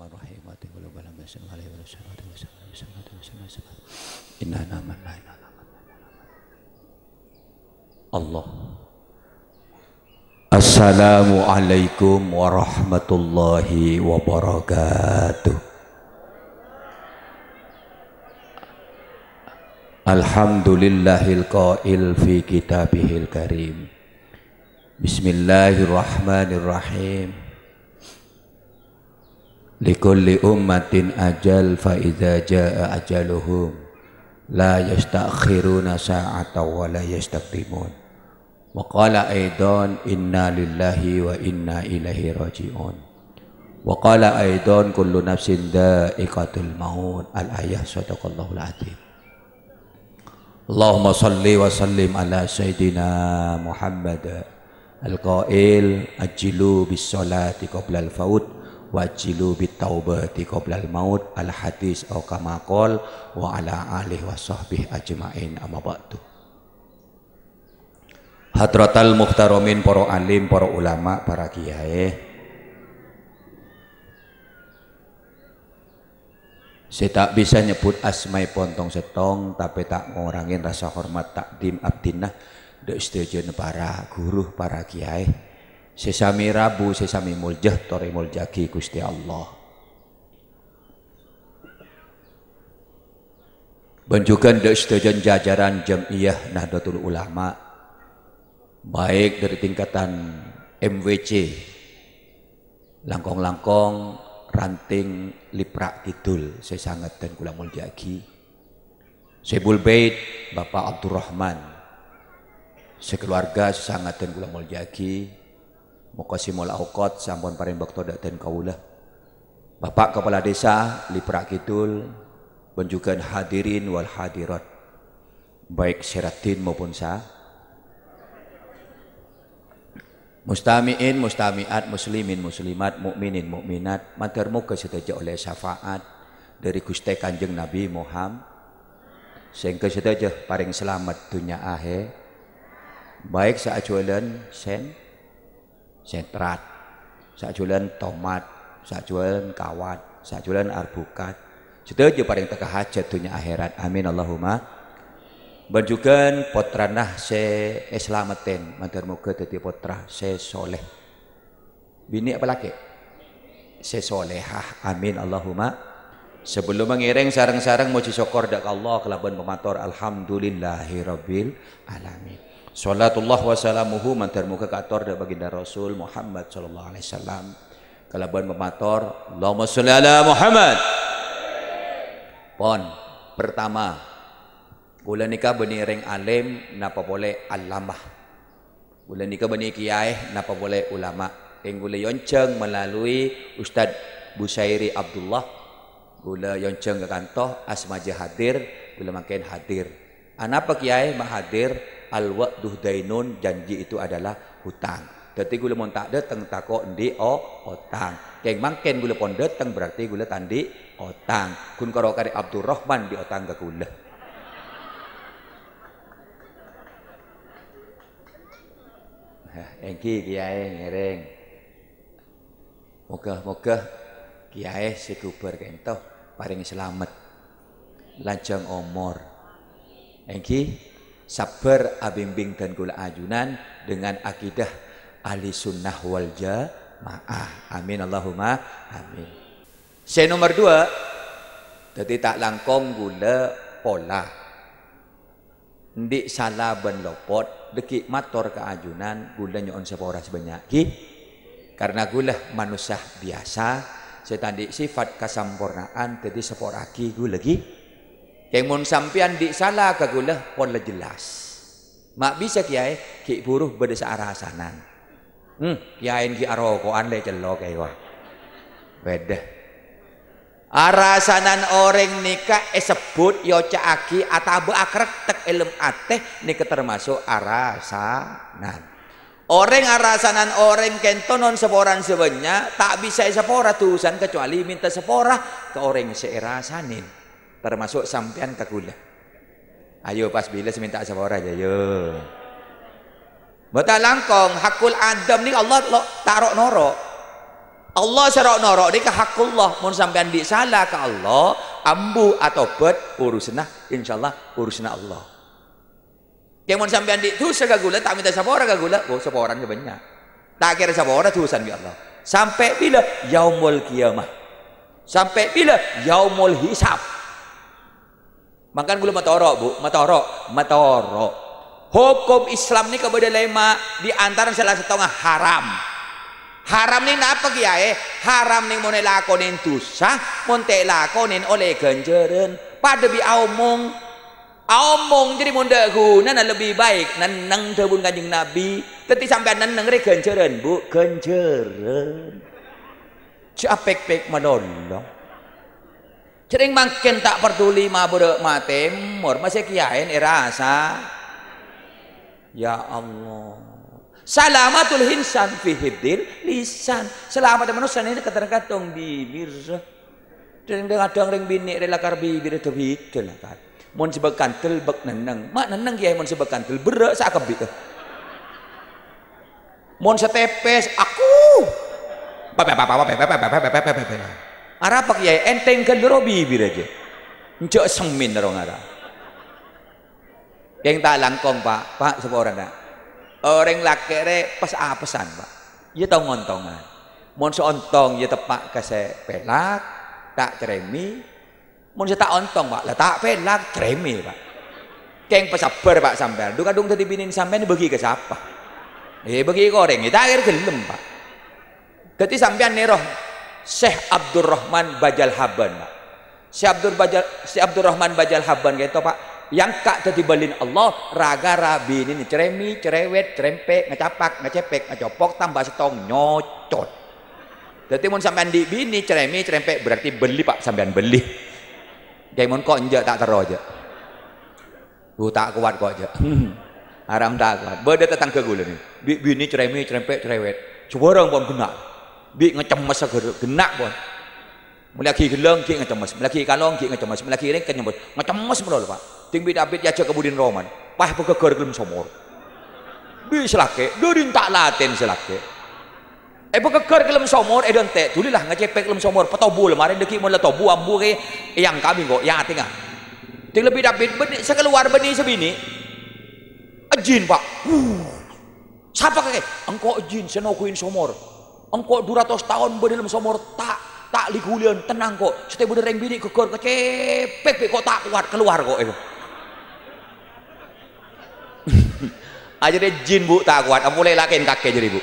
Bismillahirrahmanirrahim. Allah. Assalamualaikum warahmatullahi wabarakatuh. Alhamdulillahil qail fi kitabihil karim. Bismillahirrahmanirrahim likulli ummatin ajal fa idza jaa ajaluhum la yastakhiruna sa'ata wa la yastaqdimun wa qala aidan inna lillahi wa inna ilaihi raji'un wa qala aidan kullu nafsin dha'iqatul maut al ayah sadaqallahu al azim Allahumma salli wa sallim ala sayyidina Muhammad al-qail ajilu bis salati qabla al-faut wajilu bitaubati qoblal maut al hadis au kama qol wa ala alihi wa sahbihi ajmain amma ba'du Hadratal muhtaromin para alim, para ulama, para kiai. Saya tak bisa nyebut asmai pontong setong, tapi tak ngurangin rasa hormat takdim abdinah, dek setuju para guru, para kiai sesami rabu sesami muljah tori muljaki Gusti Allah Benjukan dek setujuan jajaran Jamiah Nahdlatul Ulama baik dari tingkatan MWC langkong-langkong ranting liprak kidul saya sangat dan kula muljaki Sebul Bait Bapak Abdurrahman sekeluarga sangat dan kula muljaki Mukasimul aukot sampun paring bakto daten kaulah Bapak Kepala Desa Liprak Kidul Benjukan hadirin wal hadirat Baik syaratin maupun sah, Mustamiin, mustamiat, muslimin, muslimat, mukminin, mukminat, matur muka sedaja oleh syafaat dari Gusti Kanjeng Nabi Muhammad sehingga sedaja paring selamat dunia ahe, baik saat sen setrat, sajulan tomat, sajulan kawat, sajulan arbukat. Setuju paling teka hajat dunia akhirat. Amin Allahumma. Berjukan potranah se eslamaten, mantar muka tadi potra se soleh. Bini apa lagi? Se solehah. Amin Allahumma. Sebelum mengiring sarang-sarang muji syukur dak Allah kelabu pemator alhamdulillahirobbil alamin. Sholatullah wa salamuhu mantar muka kator da baginda Rasul Muhammad sallallahu alaihi wasallam. Kalau buan memator, Allahumma salli ala Muhammad. Pon pertama. Kula nikah beni ring alim napa boleh alama. Kula nikah beni kiai napa boleh ulama. Ing yonceng melalui Ustaz Busairi Abdullah. Kula yonceng ke kantor asma hadir, kula makin hadir. Anapa kiai mahadir al wa'duh dainun janji itu adalah hutang. Jadi gula mon tak dateng takok endi o oh, otang. Keng mangken gula pon teng berarti gula tandi otang. Kun karo kari Rahman di otang ke gula. Engki kiai ngereng. Moga-moga kiai sekuper toh paling selamat. lancang omor. Engki sabar abimbing dan gula ajunan dengan akidah ahli sunnah wal jamaah. Amin Allahumma amin. Saya nomor dua, jadi tak langkong gula pola. Ndik salah ben lopot, deki mator ke ajunan gula nyon sepora sebanyak. Ki? Karena gula manusia biasa, saya tadi sifat kesempurnaan jadi seporaki gula lagi. Kayak mun sampean di salah kagulah pon jelas. Mak bisa kiai ki buruh beda sanan. Hmm, kiai ki arokoan le celo kiai wah. Beda. Arasanan orang nikah eh esebut yo aki atau akrek tek elem ateh nikah termasuk arasanan. Orang arasanan orang kentonon seporan sebenya tak bisa sepora tusan kecuali minta sepora ke orang seerasanin termasuk sampean kegula, Ayo pas bila minta sama orang aja, yo. Mboten langkong hakul adam ni Allah tarok norok. Allah serok norok ni ke hakullah mun sampean di salah ke Allah ambu atau bet urusna insyaallah urusna Allah. Yang mun sampean di dosa kagula tak minta sama orang kagula, oh sama orang banyak. Tak kira sama orang dosan bi Allah. Sampai bila yaumul kiamah. Sampai bila yaumul hisab Makan gula matoro, Bu. Matoro, matoro. Hukum Islam ini kepada lema di antara salah satu haram. Haram ini apa kiai? Haram ini mau lakonin dosa, mau lakonin oleh ganjaran. Pada bi omong, omong jadi mau nana nana lebih baik neneng tebun kanjeng Nabi. Tetapi sampai neneng re ganjaran bu, ganjaran. cepek pek dong sering makin tak peduli ma buruk ma timur, masih kiain irasa. Ya Allah. Salamatul hinsan fi hibdil lisan. Selamat manusia ini ketergantung bibir. dengan dong ring bini kar bibir itu bidul kan. Mun sebekan telbek neneng. Mak neneng kiai mun sebekan telbera sakabi. setepes aku. Bapak bapak bapak bapak bapak bapak bapak bapak pak ya enteng kan bibir biraja. Encok semin orang ada. Yang tak langkong pak, pak seorang nak. Orang laki re pas apesan pak. Ia tahu ngontongan. Ah. Mon seontong ia tepak kase pelak, tak ceremi. Mon se tak ontong pak, lah tak pelak ceremi pak. Keng pesabar pak sampean. Duka dong tadi binin sampean bagi ke siapa? Eh bagi goreng, kita eh, akhir gelem pak. Jadi sampean neroh Syekh Abdurrahman Bajal Haban. Syekh Abdur Bajal Syekh Abdurrahman Bajal Haban gitu Pak. Yang kak tadi balin Allah raga rabi ini ceremi, cerewet, cerempe, ngecapak, ngecepek, ngecopok, tambah setong, nyocot. Jadi mau sampean di bini ceremi, cerempe berarti beli Pak sampean beli. Kayak mau konjak tak tero aja. Bu uh, tak kuat kok aja. Haram tak kuat. Beda tetangga gula nih. Bini ceremi, cerempe, cerewet. Coba orang pun guna. Bik ngecemes genak pun. Melaki geleng ki ngecemes, melaki kalong ki ngecemes, melaki ringket nyebut. Ngecemes melol Pak. Ting dapit ya kemudian roman. Pah pegegor gelem somor. Bi selake, durin tak laten selake. Eh keker kelem somor eh dente, tulilah ngecepek gelem somor petobul mari deki mun ambu ambure yang kami kok ya tengah. Ting lebih dapit beni sekeluar benih sebini. Ejin Pak. Siapa kakek? Engkau ejin senokuin somor engko 200 tahun dalam somor tak tak ligulian tenang kok setiap boleh reng bini gegor kecepek kok tak kuat keluar kok itu eh. aja deh jin bu tak kuat kamu mulai lakin kakek jadi bu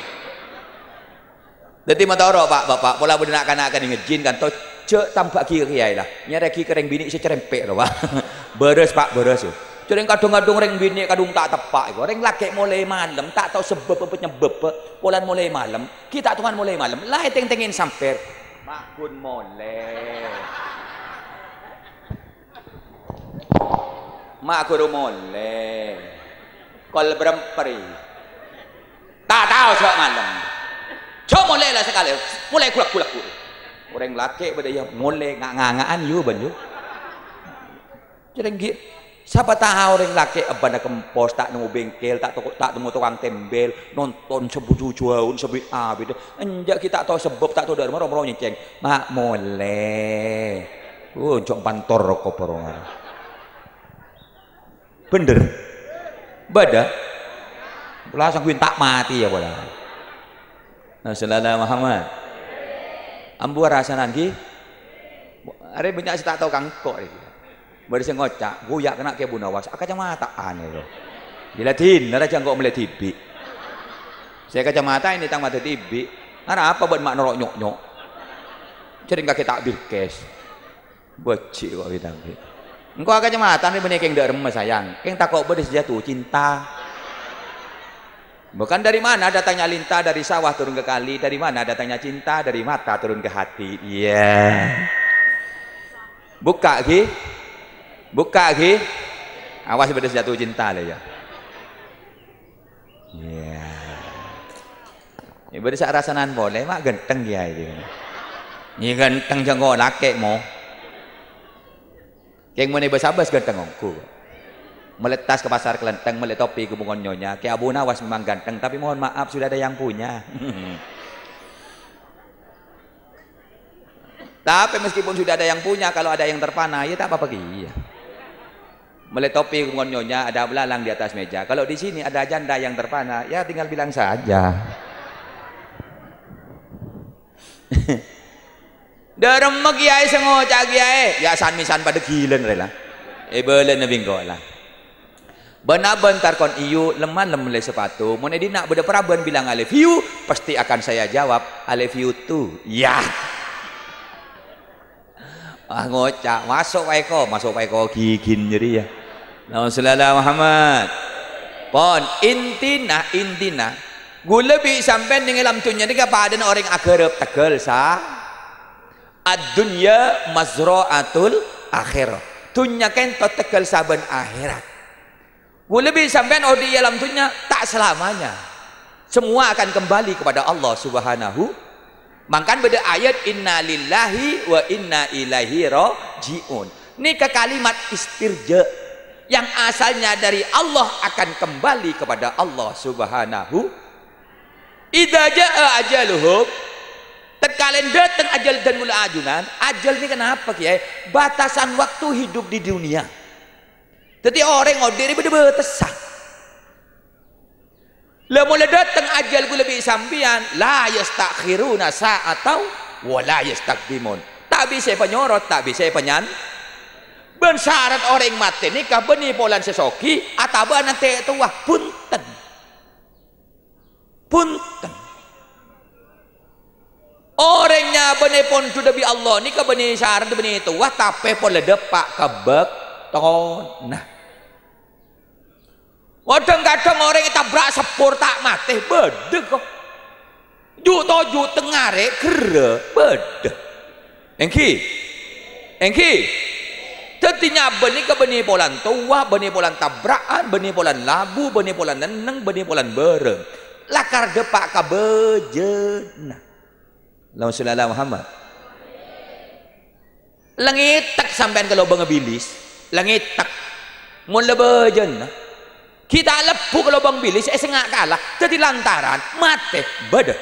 jadi mata orang pak bapak pola nak kanak dengan kan, jin kan toh cek tampak kiri ya lah kiri kering bini si cerempet loh pak beres pak beres ya jadi kadung-kadung ring bini kadung tak tepak Orang Ring lagi mulai malam, tak tahu sebab apa penyebab polan mulai malam. Kita tuan mulai malam. Lah ting-tingin samper. Makun mulai. makun mulai. Kol berempari. Tak tahu sebab malam. Cuma mulai lah sekali. Mulai kulak-kulak. Orang laki pada yang mulai ngak-ngakaan yo ban Jadi gitu. Siapa tahu orang laki abana kempos, tak nemu bengkel, tak toko, tak nemu tukang tembel, nonton sebuju jauh, sebi abid. Enjak kita tahu sebab tak tahu dari mana orang nyeceng. Mak mole. Uh, cok oh, pantor rokok perongan. Bener. Bada. Langsung kuin tak mati ya bola. Assalamualaikum nah, Muhammad. Ambu rasa nanti. Ada banyak sih tak tahu kangkok. Bari sing ngocak, goyak kena ke Bu Nawas, aneh loh. Dilatin, nara jangan kok melihat tibi. Saya kacamata ini tang mata tibi. Nara apa buat mak norok nyok nyok. Jadi kita takbir kes. Becik kok kita. Engkau kacamata ini benih keng dak remes sayang. Keng takok beri jatuh cinta. Bukan dari mana datangnya linta dari sawah turun ke kali, dari mana datangnya cinta dari mata turun ke hati. Iya. Yeah. Buka ki buka lagi awas pada jatuh cinta lah ya ya ini ya pada saat rasanan boleh mak genteng ya ini ya genteng jengok laki mau yang mana bersabas genteng aku meletas ke pasar kelenteng meletopi topi ke bungon nyonya ke abu nawas memang ganteng tapi mohon maaf sudah ada yang punya tapi meskipun sudah ada yang punya kalau ada yang terpana ya tak apa-apa iya -apa meletopi kumon nyonya ada belalang di atas meja kalau di sini ada janda yang terpana ya tinggal bilang saja Derem kiai sengo cak kiai, ya san misan pada gilen rela. Eh belen nebing lah. Benar bentar kon iu leman le sepatu. Mau nedi nak beda peraban bilang alif iu pasti akan saya jawab alif iu tu. Ya. Ah ngocak masuk pak masuk pak kikin gigin jadi ya. Nah, selala Muhammad. Pon intina intina. Gula bi sampai dengan dalam dunia ni apa ada orang akhirat tegal sa. Adunya mazroatul akhirah. Tunya kan to tegal saben akhirat. Gula bi sampai orang di dalam dunia tak selamanya. Semua akan kembali kepada Allah Subhanahu. Makan beda ayat inna lillahi wa inna ilaihi rojiun. Ini ke kalimat istirja yang asalnya dari Allah akan kembali kepada Allah Subhanahu idha jaa ajaluhum terkalian datang ajal dan mula ajunan ajal ini kenapa kiai batasan waktu hidup di dunia jadi orang ngode ini batasan lah mula datang ajal ku lebih sambian la yastakhiruna sa'atau wa la yastakdimun tak bisa penyorot tak bisa penyan ben syarat orang mati kah benih polan sesoki atau nanti tua punten punten orangnya benih pon sudah bi Allah kah benih syarat benih tua tapi pola depak kebek tonah kadang-kadang orang yang berak sepur tak mati bedek kok juta juta ngare kere bedek engki engki tetinya benih ke benih polan tua benih polan tabrakan benih polan labu benih polan neneng benih polan bereng lakar depak ka bejena lawan sulala Muhammad tak sampai ke lubang bilis langit tak mula lebejena kita lepu ke lubang bilis eh sengak kalah jadi lantaran mati beda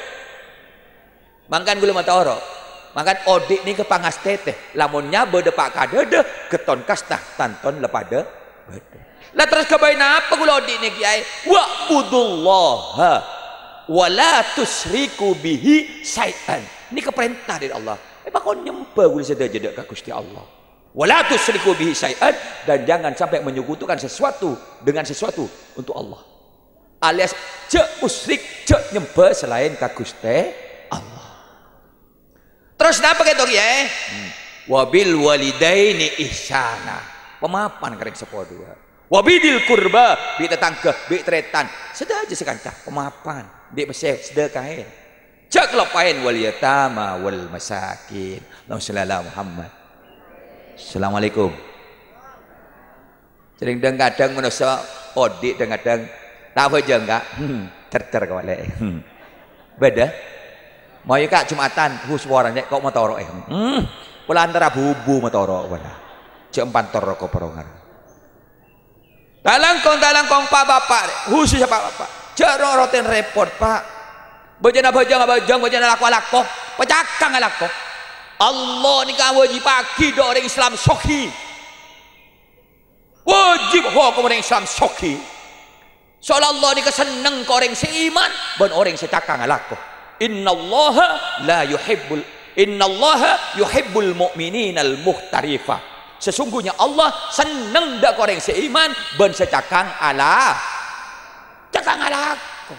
mangkan gula mata orang Makan odik ni ke pangas teteh. Lamunnya berdepak kadede, keton kasta tanton lepada bede. Lah terus kebain apa gula odik ni kiai? Wa budullaha wa la tusriku bihi syaitan, Ini keperintah dari Allah. Eh bakon nyembah gula sedaya jadak ka Gusti Allah. Wa la tusriku bihi syaitan dan jangan sampai menyukutukan sesuatu dengan sesuatu untuk Allah. Alias cek musyrik, cek nyembah selain ka Gusti Terus napa ketok ya? Eh? Hmm. Wabil walidaini ihsana. Pemapan kering sepo dua. Wabidil kurba bi tetangga bi tretan. Sedah aja sekanta pemapan di mesir sedah sedekahin. Cak lepain wal yatama wal masakin. Allahumma Muhammad. Assalamualaikum. Sering deng kadang manusia odik deng kadang tahu aja enggak. Hmm, terter kawale Hmm. Beda. Mau ya, kak Jumatan, ku suara nek kok motoro eh. Hmm. Kula antara bubu motoro wala. Cek empan toro ko perongar. Dalang kong dalang kong pak bapak, khusus apa bapak. Jero roten repot pak. Bojana bojang bojang bojana laku laku, pecakang laku. Allah ni kan wajib pagi do orang Islam soki. Wajib hukum orang Islam soki. Soal Allah ni keseneng ke orang seiman, ben orang secakang laku. Innallaha la yuhibbul Innallaha yuhibbul al muhtarifa. Sesungguhnya Allah seneng dak koreng seiman ben secakang ala Cakang aku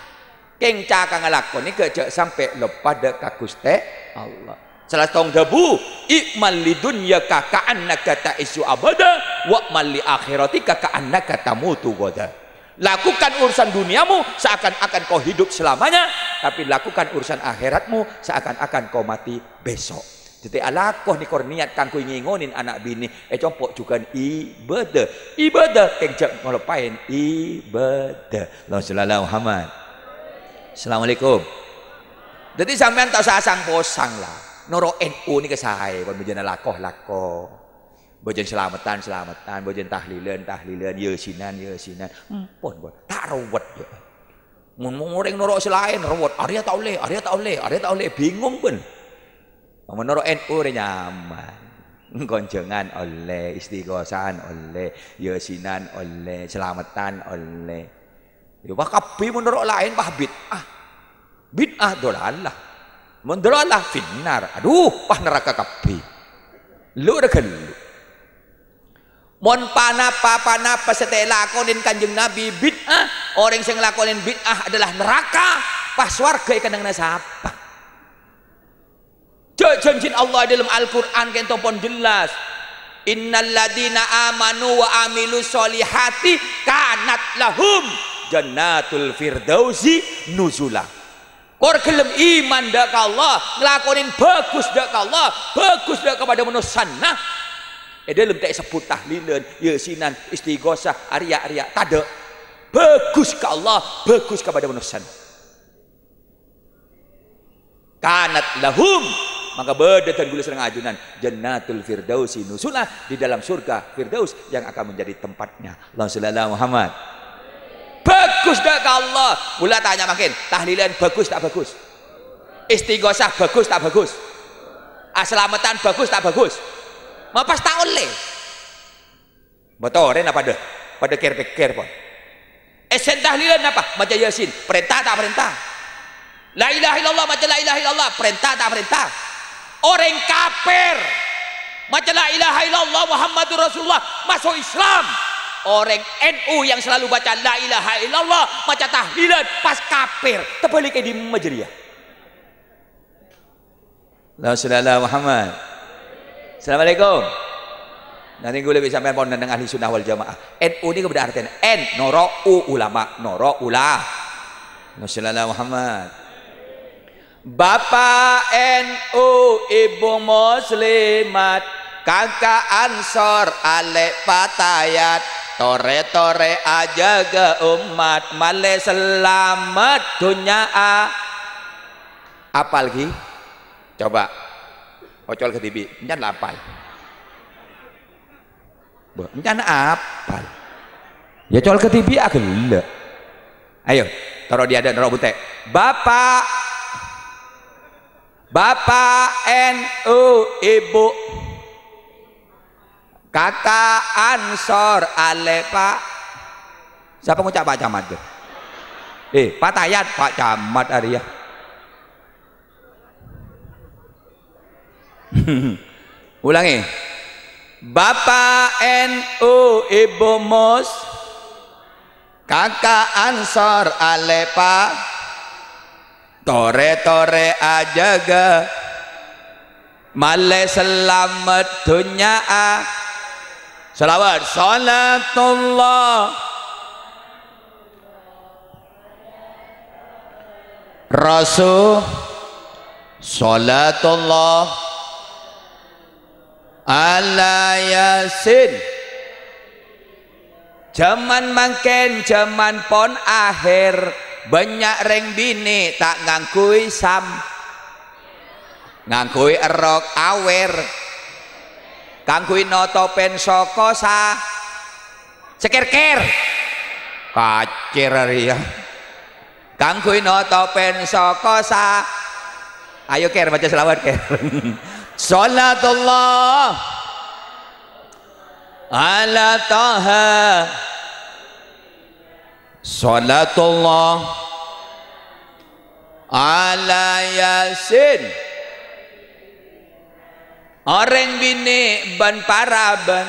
Keng cakang aku ni kerja sampai lepas dak kakuste Allah. Salah tong debu ikmal li dunya ka ka'annaka ta'isu abada wa mal li akhiratika ka'annaka tamutu goda. Lakukan urusan duniamu seakan-akan kau hidup selamanya, tapi lakukan urusan akhiratmu seakan-akan kau mati besok. Jadi Allah kau ni kor niat ngingonin anak bini eh compok juga ibadah. Ibadah keng jak ngelupain ibadah. Allah Muhammad. Assalamualaikum. Jadi sampean tak sasang posang lah. Noro NU ini kesahai kon menjana lakoh lakoh bojen selamatan selamatan bojen tahlilan tahlilan ya sinan empon ya bon tak ruwet ya mun muring norok selain ruwet Arya tak oleh Arya tak oleh Arya tak oleh bingung pun menurut NU nyaman gonjengan oleh istighosan oleh ya sinan oleh selamatan oleh ya wah kabeh menurut lain wah bid'ah bid'ah dolalah mendoalah finnar aduh wah neraka kabeh lu regelu Mon panapa panapa setelah lakonin kanjeng Nabi bid'ah. Orang yang lakonin bid'ah adalah neraka. Pas warga ikan dengan siapa? Janjin Allah dalam Al-Quran kita pun jelas. ladina amanu wa amilu solihati kanat lahum jannatul firdausi nuzula. Kor gelem iman dak Allah, ngelakonin bagus dak Allah, bagus dak kepada manusia nah, Eh dalam tak sebut tahlilan, yasinan, istighosah, arya-arya, tak ada. Bagus ke Allah, bagus kepada manusia. Kanat lahum maka dan gula serang ajunan jannatul firdausi nusulah di dalam surga firdaus yang akan menjadi tempatnya Allah sallallahu Muhammad bagus dah ke Allah mula tanya makin tahlilan bagus tak bagus istighosah bagus tak bagus aselamatan bagus tak bagus mapas tak le betul eh, kan apa deh? Pada care-care pun. Esen tahlilan apa? Baca Yasin. Perintah tak perintah? La ilaha illallah baca la ilaha illallah. Perintah tak perintah? Orang kafir. Baca la ilaha illallah Muhammadur Rasulullah. Masuk Islam. Orang NU yang selalu baca la ilaha illallah. Baca tahlilan. Pas kafir. terbalik di majeriyah. La sallallahu Muhammad. Assalamualaikum. Nanti gue lebih sampai pondok dengan ahli sunnah wal jamaah. NU ini kepada artinya N noro u ulama noro ula. Nasional Muhammad. Bapak NU Ibu Muslimat Kakak Ansor ale Patayat Tore-tore aja ke umat Male selamat dunia Apa lagi? Coba ocol ke TV encan lapal encan apal ya col ke TV agel ah, ayo taruh dia ada taruh butek bapak bapak NU ibu kata ansor Alepa. pak siapa ngucap pak camat eh pak tayat pak camat Arya Ulangi. Bapak NU Ibu Mus Kakak Ansor Alepa Tore-tore ajaga Male selamat dunia selawat Salatullah Rasul Salatullah ala yasin Jaman mangken jaman pon akhir banyak reng bini tak ngangkui sam ngangkui erok awer kangkui noto pen soko sekir-kir kacir ya kangkui noto pen ayo ker baca selawat ker Salatullah ala Taha Salatullah ala Yasin Orang bini ban paraban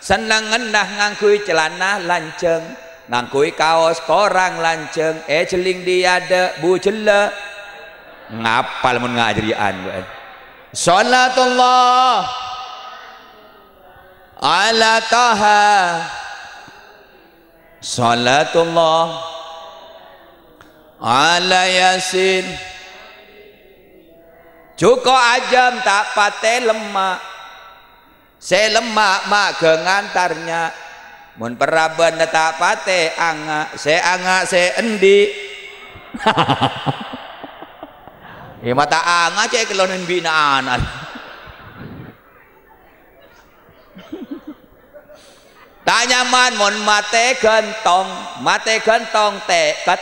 seneng ngenah ngangkui celana lanceng ngangkui kaos korang lanceng eh celing dia ada bu jela ngapal mun ngajrian gue Salatullah ala Taha Salatullah ala Yasin Cuko ajam tak pate lemak Saya lemak mak ke ngantarnya Mun peraban tak pate anga Saya anga saya endi eh mata anga cek kelonen binaan. Tanya man mon mate gentong, mate gentong teket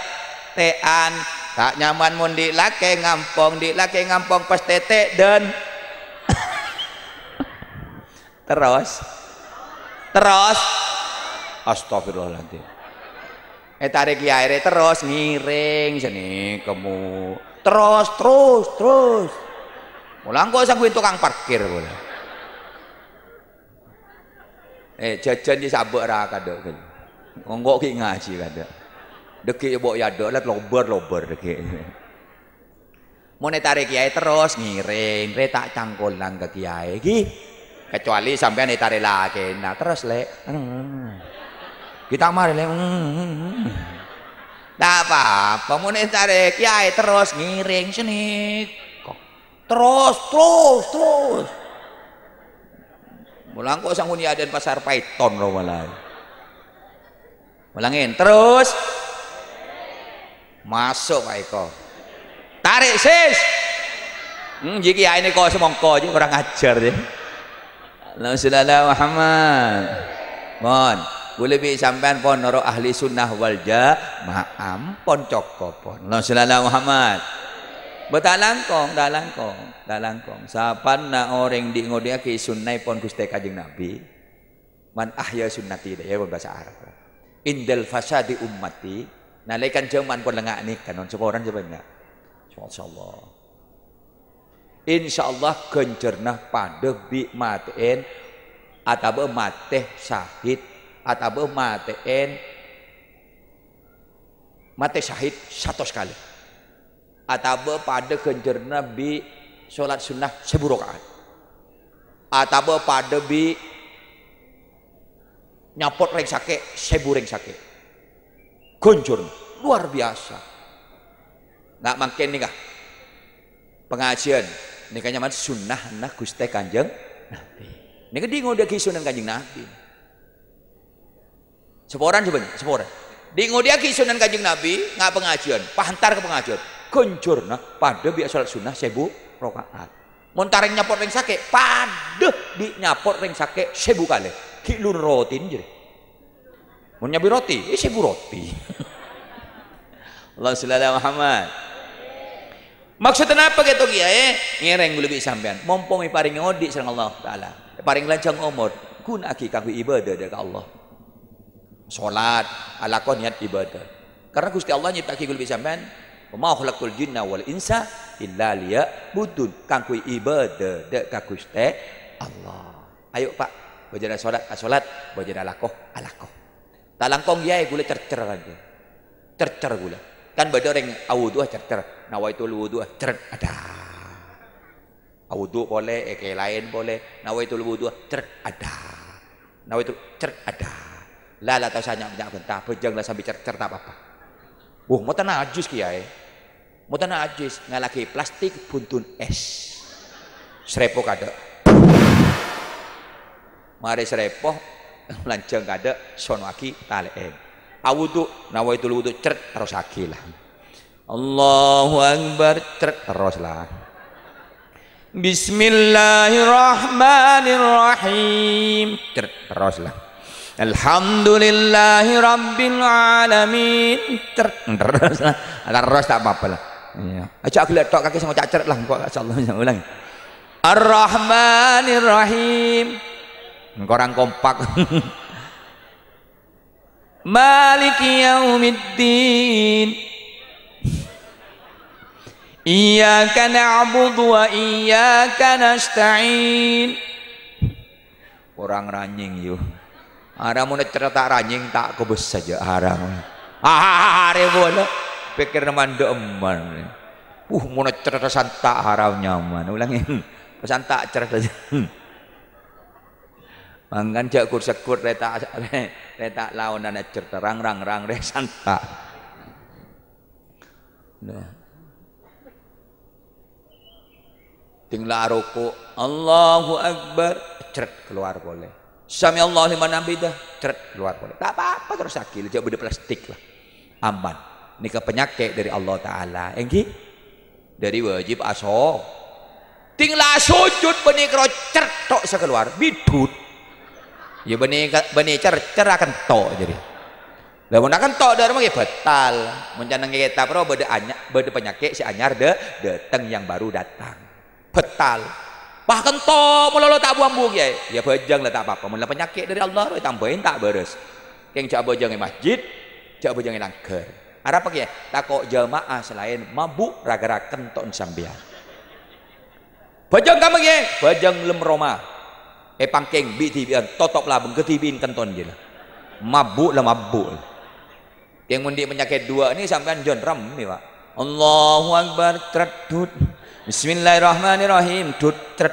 tean. Tak nyaman di laki ngampong, di laki ngampong pas tetek dan terus terus astagfirullahaladzim eh tarik ya terus ngiring sini kamu terus terus terus nggak kok sang tukang parkir kula eh jajan di sabuk raka kadok ngonggok ki ngaji kadok deki ya yadok lah lober lober deki mau tarik kiai terus ngiring, re tak cangkul nang ke kiai ki. Kecuali sampean tarik lagi, nah terus lek. Kita mari lek. Tak apa tarik kiai terus ngiring sini. kok Terus, terus, terus. Mulang kok huni ya dan pasar Python lo malah. Mulangin terus. Masuk Pak Eko. Tarik sis. Hmm, jiki kiai ini kok semongko aja orang ajar deh. Alhamdulillah Muhammad. Mohon boleh bi sampean pon noro ahli sunnah wal jamaah pon cokop pon lo selalu Muhammad betal langkong, dah langkong, dah langkong. siapa na orang di ngodia ke sunnah pon gusti kajeng Nabi. Man ahya sunnati dah ya bahasa Arab. fasa di ummati. nalekan jaman pon lengak ni kan on seporan coba enggak. Insyaallah. Insyaallah gencernah pada bi maten atau mateh sahid atau abeuh mate en syahid satu sekali atau pada kenjerna nabi sholat sunnah seribu atau pada bi nyapot reng sake seribu sake kunjurna luar biasa nggak makin nih kah pengajian ini kan nyaman sunnah nah guste kanjeng nabi ini kedingo dia ngode sunan kanjeng nabi Seporan coba, seporan. Di ngodiaki sunan kajing Nabi nggak pengajian, pantar ke pengajian. Kencur nah, pada biasa sholat sunnah sebu rokaat. Montareng nyapot ring sakit, pada di nyapot ring sakit sebu kali. Kilun roti jadi. Mau nyabi roti, ini eh, sebu roti. Allah selalu Muhammad. Maksudnya apa gitu kiai? Ya, eh? Ngereng lebih sampean. Mumpung paring ngodi sang Allah taala. Paring lancang umur. Kun aki ibadah dari Allah. Sholat, alaqah niat ibadah. Karena Gusti Allah nyiptake kula sampean Ma khalaqul jinna wal insa illa liya'budun. Kang kuwi ibadah dek ka Gusti Allah. Ayo Pak, bojana salat, ah, salat, bojana alakoh, alakoh. Talangkong ya, gula cercer kan. Cercer gula. Kan badhe orang awudu cercer. Nawaitul wudu ceret ada. Awudu boleh, eke eh, lain boleh. Nawaitul wudu ceret ada. Nawaitul ceret ada lala tau sanya nyak bentah bejeng lah sambil cerita apa Wah, mau tanah ajus kiai. Mau tanah ajus lagi plastik buntun es. Serepo kada. Mari serepo lanjang kada sono aki talen. Awudu nawaitul wudu cert terus aki lah. Allahu akbar cert terus lah. Bismillahirrahmanirrahim. Cert terus lah. Alhamdulillahi rabbil alamin. Terus terus tak apa-apa lah. Iya. Aja geletok kaki sama cacret lah kok insyaallah ulangi Ar-Rahmanir Rahim. kompak. Maliki yaumiddin. Iyaka na'budu wa iyaka nasta'in. Orang ranying yuk mana cerita ranjing tak kebes saja haram. hahaha hari bola pikir naman deman. Uh, mana cerita santa haram nyaman. ulangi, pesan hmm. hmm. tak cerita. Mangan jakur sekut reta reta laonan cerita rang rang rang re santa. Nah. Tinggal rokok Allahu Akbar cerit keluar boleh Sami Allah liman hamidah. Ceret keluar boleh. Tak apa-apa terus sakit, Jauh beda plastik lah. Aman. Ini ke penyakit dari Allah taala. Enggi? dari wajib aso. Tinggal sujud benih krocer tok sekeluar bidut. Ya benih benih cer cer akan tok jadi. Lah akan tok dari mah ya, Betal. Mencana kita pro beda anyak beda penyakit si anyar de datang yang baru datang. Betal bahkan to lo tak buang buang ya ya bajang lah tak apa-apa mula penyakit dari Allah lo tambahin tak beres yang cak bajang masjid cak bajang langgar arab apa ya takok jamaah selain mabuk raga-raga kenton sambil bajang kamu ya bajang lem roma eh pangkeng bi tibian totop lah bengketibin kenton je lah mabuk lah mabuk yang mendik penyakit dua ini sampean John Ram nih pak Allahu Akbar tradut Bismillahirrahmanirrahim dutret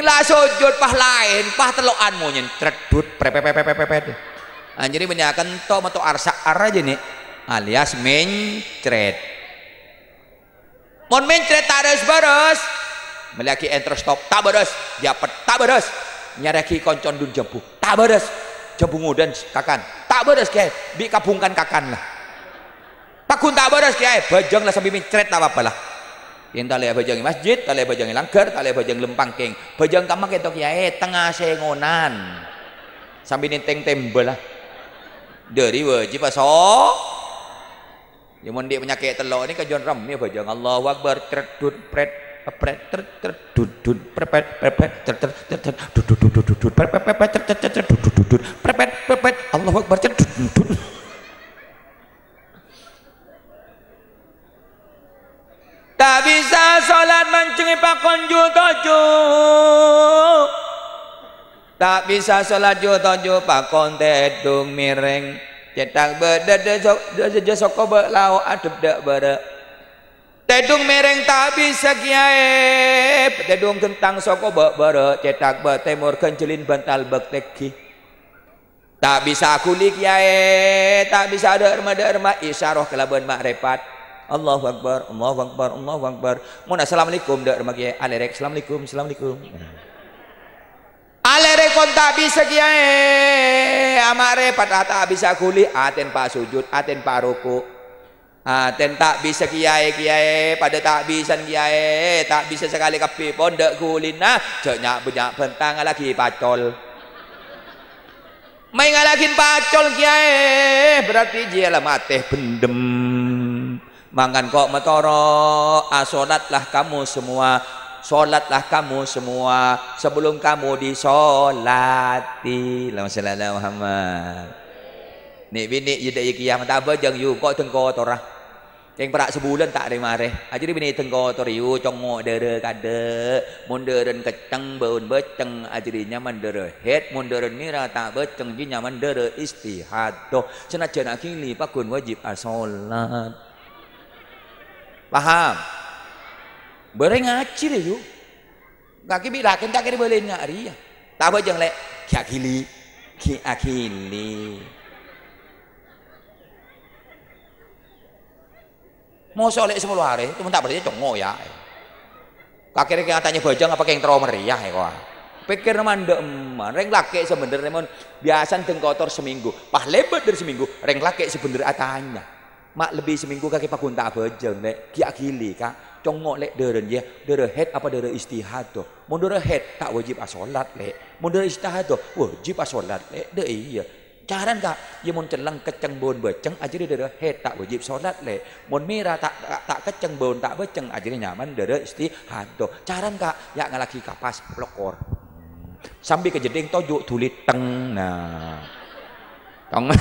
la sujud pah lain pah telokan mu nyentret dut prepepepepepet Anjir banyak kentok metu arsa ar aja nih alias mencret Mon mencret tares beres. melaki entro stop beres. japet beres. nyareki koncon dun tak beres. Jebu ngudan kakan tak beres. ke dikabungkan kakan lah pakunta boros kiai bajang lah sambil mencret tak apa lah yang tak bajang masjid tak lihat bajang langgar tak lihat bajang lempang keng. bajang kamar kita kiai tengah sengonan sambil nenteng tembel lah dari wajib aso yang mandi penyakit telok ini kajian ram ni bajang Allah Akbar terdut pret Allahu Akbar Tak bisa sholat mencungi pakon jutoju Tak bisa sholat jutoju pakon tedung miring Cetak bedede soko berlau adep dek bare Tedung miring tak bisa kiai Tedung kentang soko bek Cetak bertemur kencelin bantal bek Tak bisa kulik kiai Tak bisa ada derma remah Isyarah kelaban mak repat Allahu Akbar, Allahu Akbar, Allahu Akbar. Mun assalamualaikum dak remagi alerek assalamualaikum, assalamualaikum. kon tak bisa kiai. amare tak bisa kuli aten pak sujud aten pak ruku aten tak bisa kiai kiai pada tak bisa kiai tak bisa sekali kepi pondok kulina nah nyak banyak bentang lagi pacol main ngalakin pacol kiai berarti dia lah mateh pendem. Mangan kok metoro, asolatlah ah, kamu semua, solatlah kamu semua sebelum kamu disolati. Allahumma selalu Muhammad. Ni bini yuda ikiyah yang jang yu kok tengko torah. Yang perak sebulan tak ada mareh. Aja ah, bini tengko toriu congok dere kade, munderen keceng beun beceng aja ah, di nyaman dere head munderen ni rata beceng ji nyaman dere istihadoh. Cina cina kini pakun wajib asolat. Paham? boleh ngaji deh yuk. Ngaki kiri kan tak kiri boleh nyari ya. Tak apa jangan lek. Ki akili. Ki akili. Mau solek sepuluh hari, itu tak berarti congo ya. Kakek yang katanya bojong apa yang terlalu meriah ya kok. Pikir mandek eman, reng laki sebenernya mon biasa tengkotor kotor seminggu, pah lebat dari seminggu, reng laki sebenernya atanya mak lebih seminggu kaki pakun tak bejeng nek kia kili ka congok lek deren ya dere head apa dere istihad tu mun head tak wajib asolat lek mun istihad tu wajib asolat lek deh iya cara ka ya mun celang keceng bon beceng aja dere head tak wajib solat lek mun merah tak tak, tak keceng bon tak beceng aja nyaman dere istihad tu caran ka ya ngalaki kapas plokor sambil kejeding tojuk tulit teng nah tong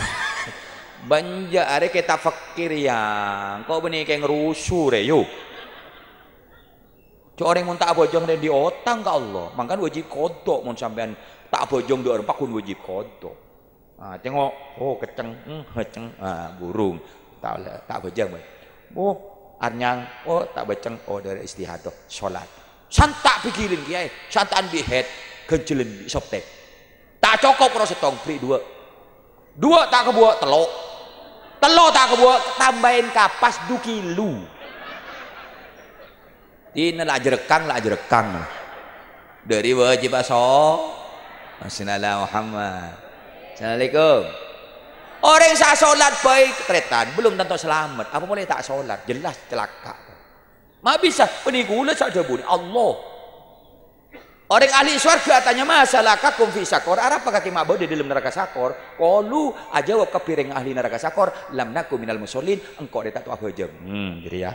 banja are kita fakir yang kau benih kayak ngerusu re yuk Cuk orang mun tak bojong di otang ka Allah. Mangkan wajib kodok mun sampean tak bojong di orang pakun wajib kodok. Ah, tengok oh keceng, hmm, keceng. Ah, burung. Tak tak bojong. Oh, arnyang. Oh, tak bojong. Oh, dari istihadah salat. santak tak pikirin kiai, santan bihet kencelen sobtek, Tak cukup proses setong pri dua. Dua tak kebuat telok telo tak kebuat tambahin kapas duki lu, ini lah jerekang lah jerekang dari wajib aso Assalamualaikum Muhammad Assalamualaikum orang yang sholat baik tretan belum tentu selamat apa boleh tak sholat jelas celaka Mak bisa, ini gula saja boleh. Allah Orang ahli surga tanya masalah kakum fi sakor. Arab kaki mabau di dalam neraka sakor. Kalu aja wak piring ahli neraka sakor. Lam naku minal musolin. Engkau tak tahu apa jam. Hmm, jadi gitu ya.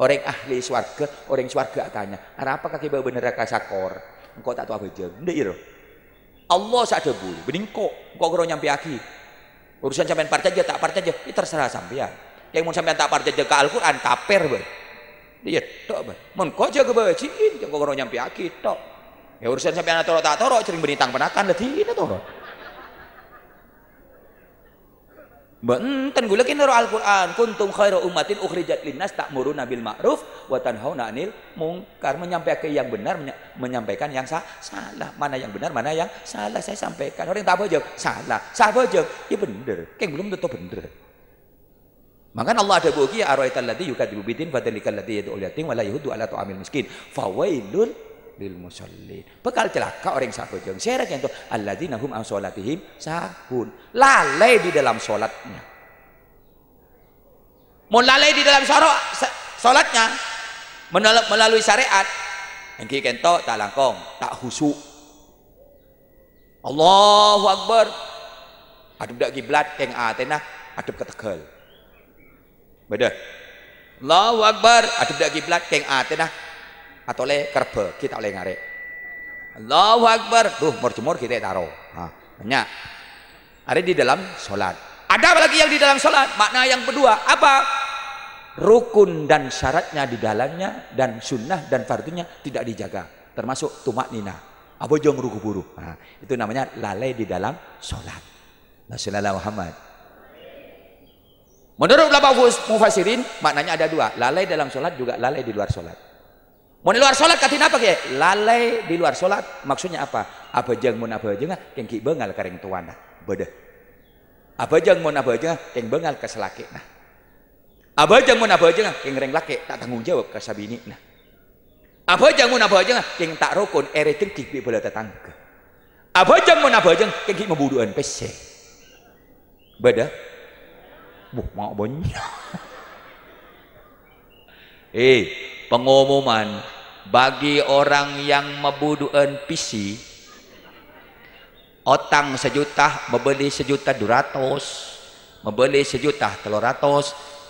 Orang ahli surga, orang surga tanya. Arab kaki mabau neraka sakor. Engkau tak tahu apa jam. Ndak iro. Iya, Allah sak debu. Bening kok. Engkau kau nyampe aki. Urusan sampean partai aja ya tak partai aja. Ya. Ini ya, terserah sampean. Yang mau sampean tak partai aja ke Al-Qur'an kafir, dia Iya, tok, Mun kau jaga bawa jangan kau nyampe aki, tok ya urusan sampai anak toro tak toro sering benitang penakan lah ini toro Benten gula kini Al-Quran kuntum khairu umatin ukhrijat linnas muru nabil ma'ruf wa tanhauna 'anil mungkar menyampaikan yang benar menyampaikan yang sa salah mana yang benar mana yang salah saya sampaikan orang yang tak jawab salah salah jawab ya bener keng belum tentu bener Maka Allah ada bukti ya arwah itu lagi yukat dibubitin ladzi lagi yatim oleh la yahudu ala amil miskin fawailun lil musallin. Bekal celaka orang sakojeng. Serek yang itu allah di an salatihim sahun. Lalai di dalam solatnya, Mau lalai di dalam salatnya melalui syariat. Engki kento tak langkong, tak husuk. Allahu Akbar. Aduh dak kiblat keng atenah aduh ketegal. Beda. Allahu Akbar, aduh dak kiblat yang atenah le kerbe kita oleh ngarek Allahu Akbar tuh murjumur kita taruh nah, banyak ada di dalam sholat ada lagi yang di dalam sholat makna yang kedua apa rukun dan syaratnya di dalamnya dan sunnah dan fardunya tidak dijaga termasuk tumak nina apa jong ruku buru nah, itu namanya lalai di dalam sholat Rasulullah Muhammad menurut ulama mufasirin maknanya ada dua lalai dalam sholat juga lalai di luar sholat Mau di luar sholat katin apa kayak lalai di luar sholat maksudnya apa? Apa jeng mau apa yang kengki bengal kareng tuana beda. Apa jeng mau ah? ah. apa jeng ah? keng bengal keselaki nah. Apa mau apa jeng keng reng laki tak tanggung jawab ke sabini nah. Apa jeng mau apa jeng keng tak rukun ere cengkik bi bela tetangga. Apa mau apa yang kengki membuduan pc Beda. Buh mau banyak. eh pengumuman bagi orang yang mebuduan PC otang sejuta membeli sejuta dua membeli sejuta telur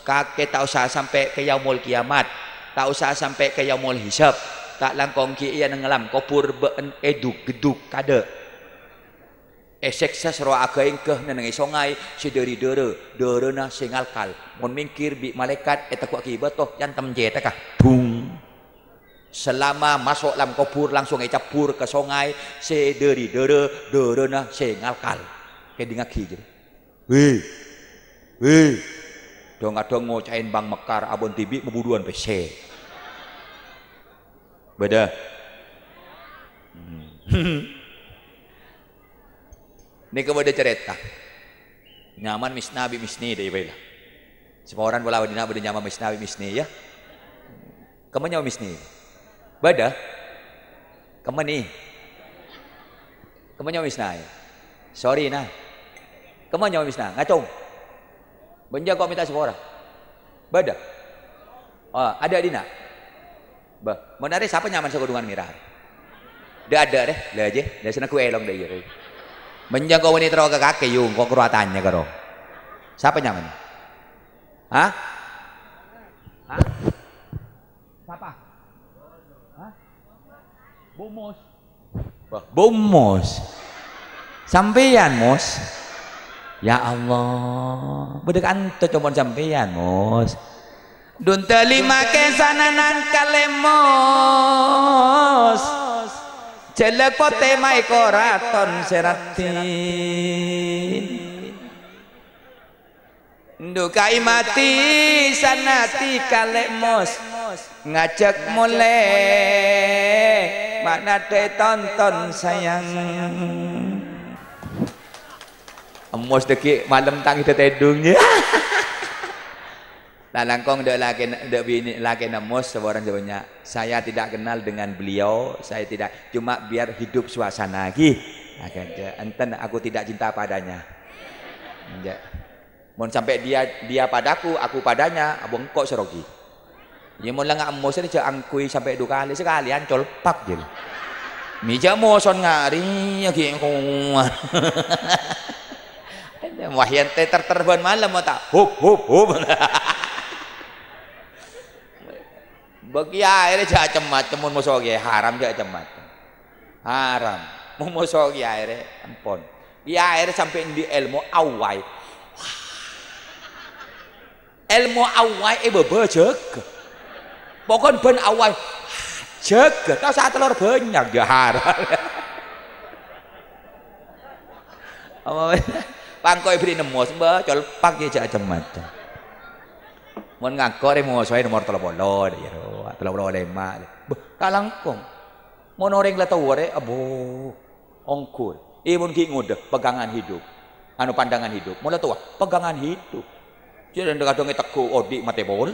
kakek tak usah sampai ke yaumul kiamat tak usah sampai ke yaumul hisab tak langkong ki ia nengelam kopur beun eduk geduk kada esek eh, sesro aga ingkeh nenengi sungai deri dere dere na singalkal mon mingkir bi malaikat eta eh, ku akibat toh jantem je kah bung selama masuk dalam kubur langsung ngecapur ke sungai se dere dere na se ngalkal ke dingaki jadi weh weh dong ada ngocain bang mekar abon tibi memburuan pc beda hmm. ini kepada cerita nyaman misnabi misni deh bila semua orang bola di nabi nyaman misnabi misni ya kemana nyaman misni Bada? Kemeni? Kemenya wis nah. Ya? Sorry nah. Kemenya wis ngacung. Benja kok minta sepora. Bada? Oh, ada dina. Ba, menarik siapa nyaman sekudungan mirah. Dia ada deh, dia aja, Dia sana ku elong deh ieu. Iya. kau kok wani ke kakek yung kok keruatannya karo. Siapa nyaman? Hah? Hah? Bomos. Bomos. Sampeyan, mos. Ya Allah, bedek antu coba sampeyan, Mos. Dun telima kesananan kalemos. pote mai koraton seratin. Dukai mati sanati kalemos ngajak mulai mana deh tonton sayang emos deki malam tangi tedungnya, Nah, langkong dek laki dek bini laki nemos seorang jawabnya. Saya tidak kenal dengan beliau, saya tidak cuma biar hidup suasana lagi. aja, enten aku tidak cinta padanya. Ya. Mau sampai dia dia padaku, aku padanya, abang kok serogi. Ya mula ngak emosi aja angkui sampai dua kali sekali ancol pak jil. Mija moson ngari ya kuan. Wahyan teh terterbang malam mau tak hub hub hub. Bagi air aja cemat cemun mosok ya haram aja cemat. Haram. Mau mosok ya air ampon. Ya air sampai di ilmu awai. Ilmu awai ibu bejek pokoknya ben awal jaga tau saat telur banyak ya haram pangkoi beri nemos mbak colpak ya jajam macam mau ngakor mau sesuai nomor telepon lo ya telepon lima kalangkong mau noreng lah tau ware abu ongkur imun ki ngudek pegangan hidup anu pandangan hidup mulai tua pegangan hidup jadi ada kadang teguh odik mati bol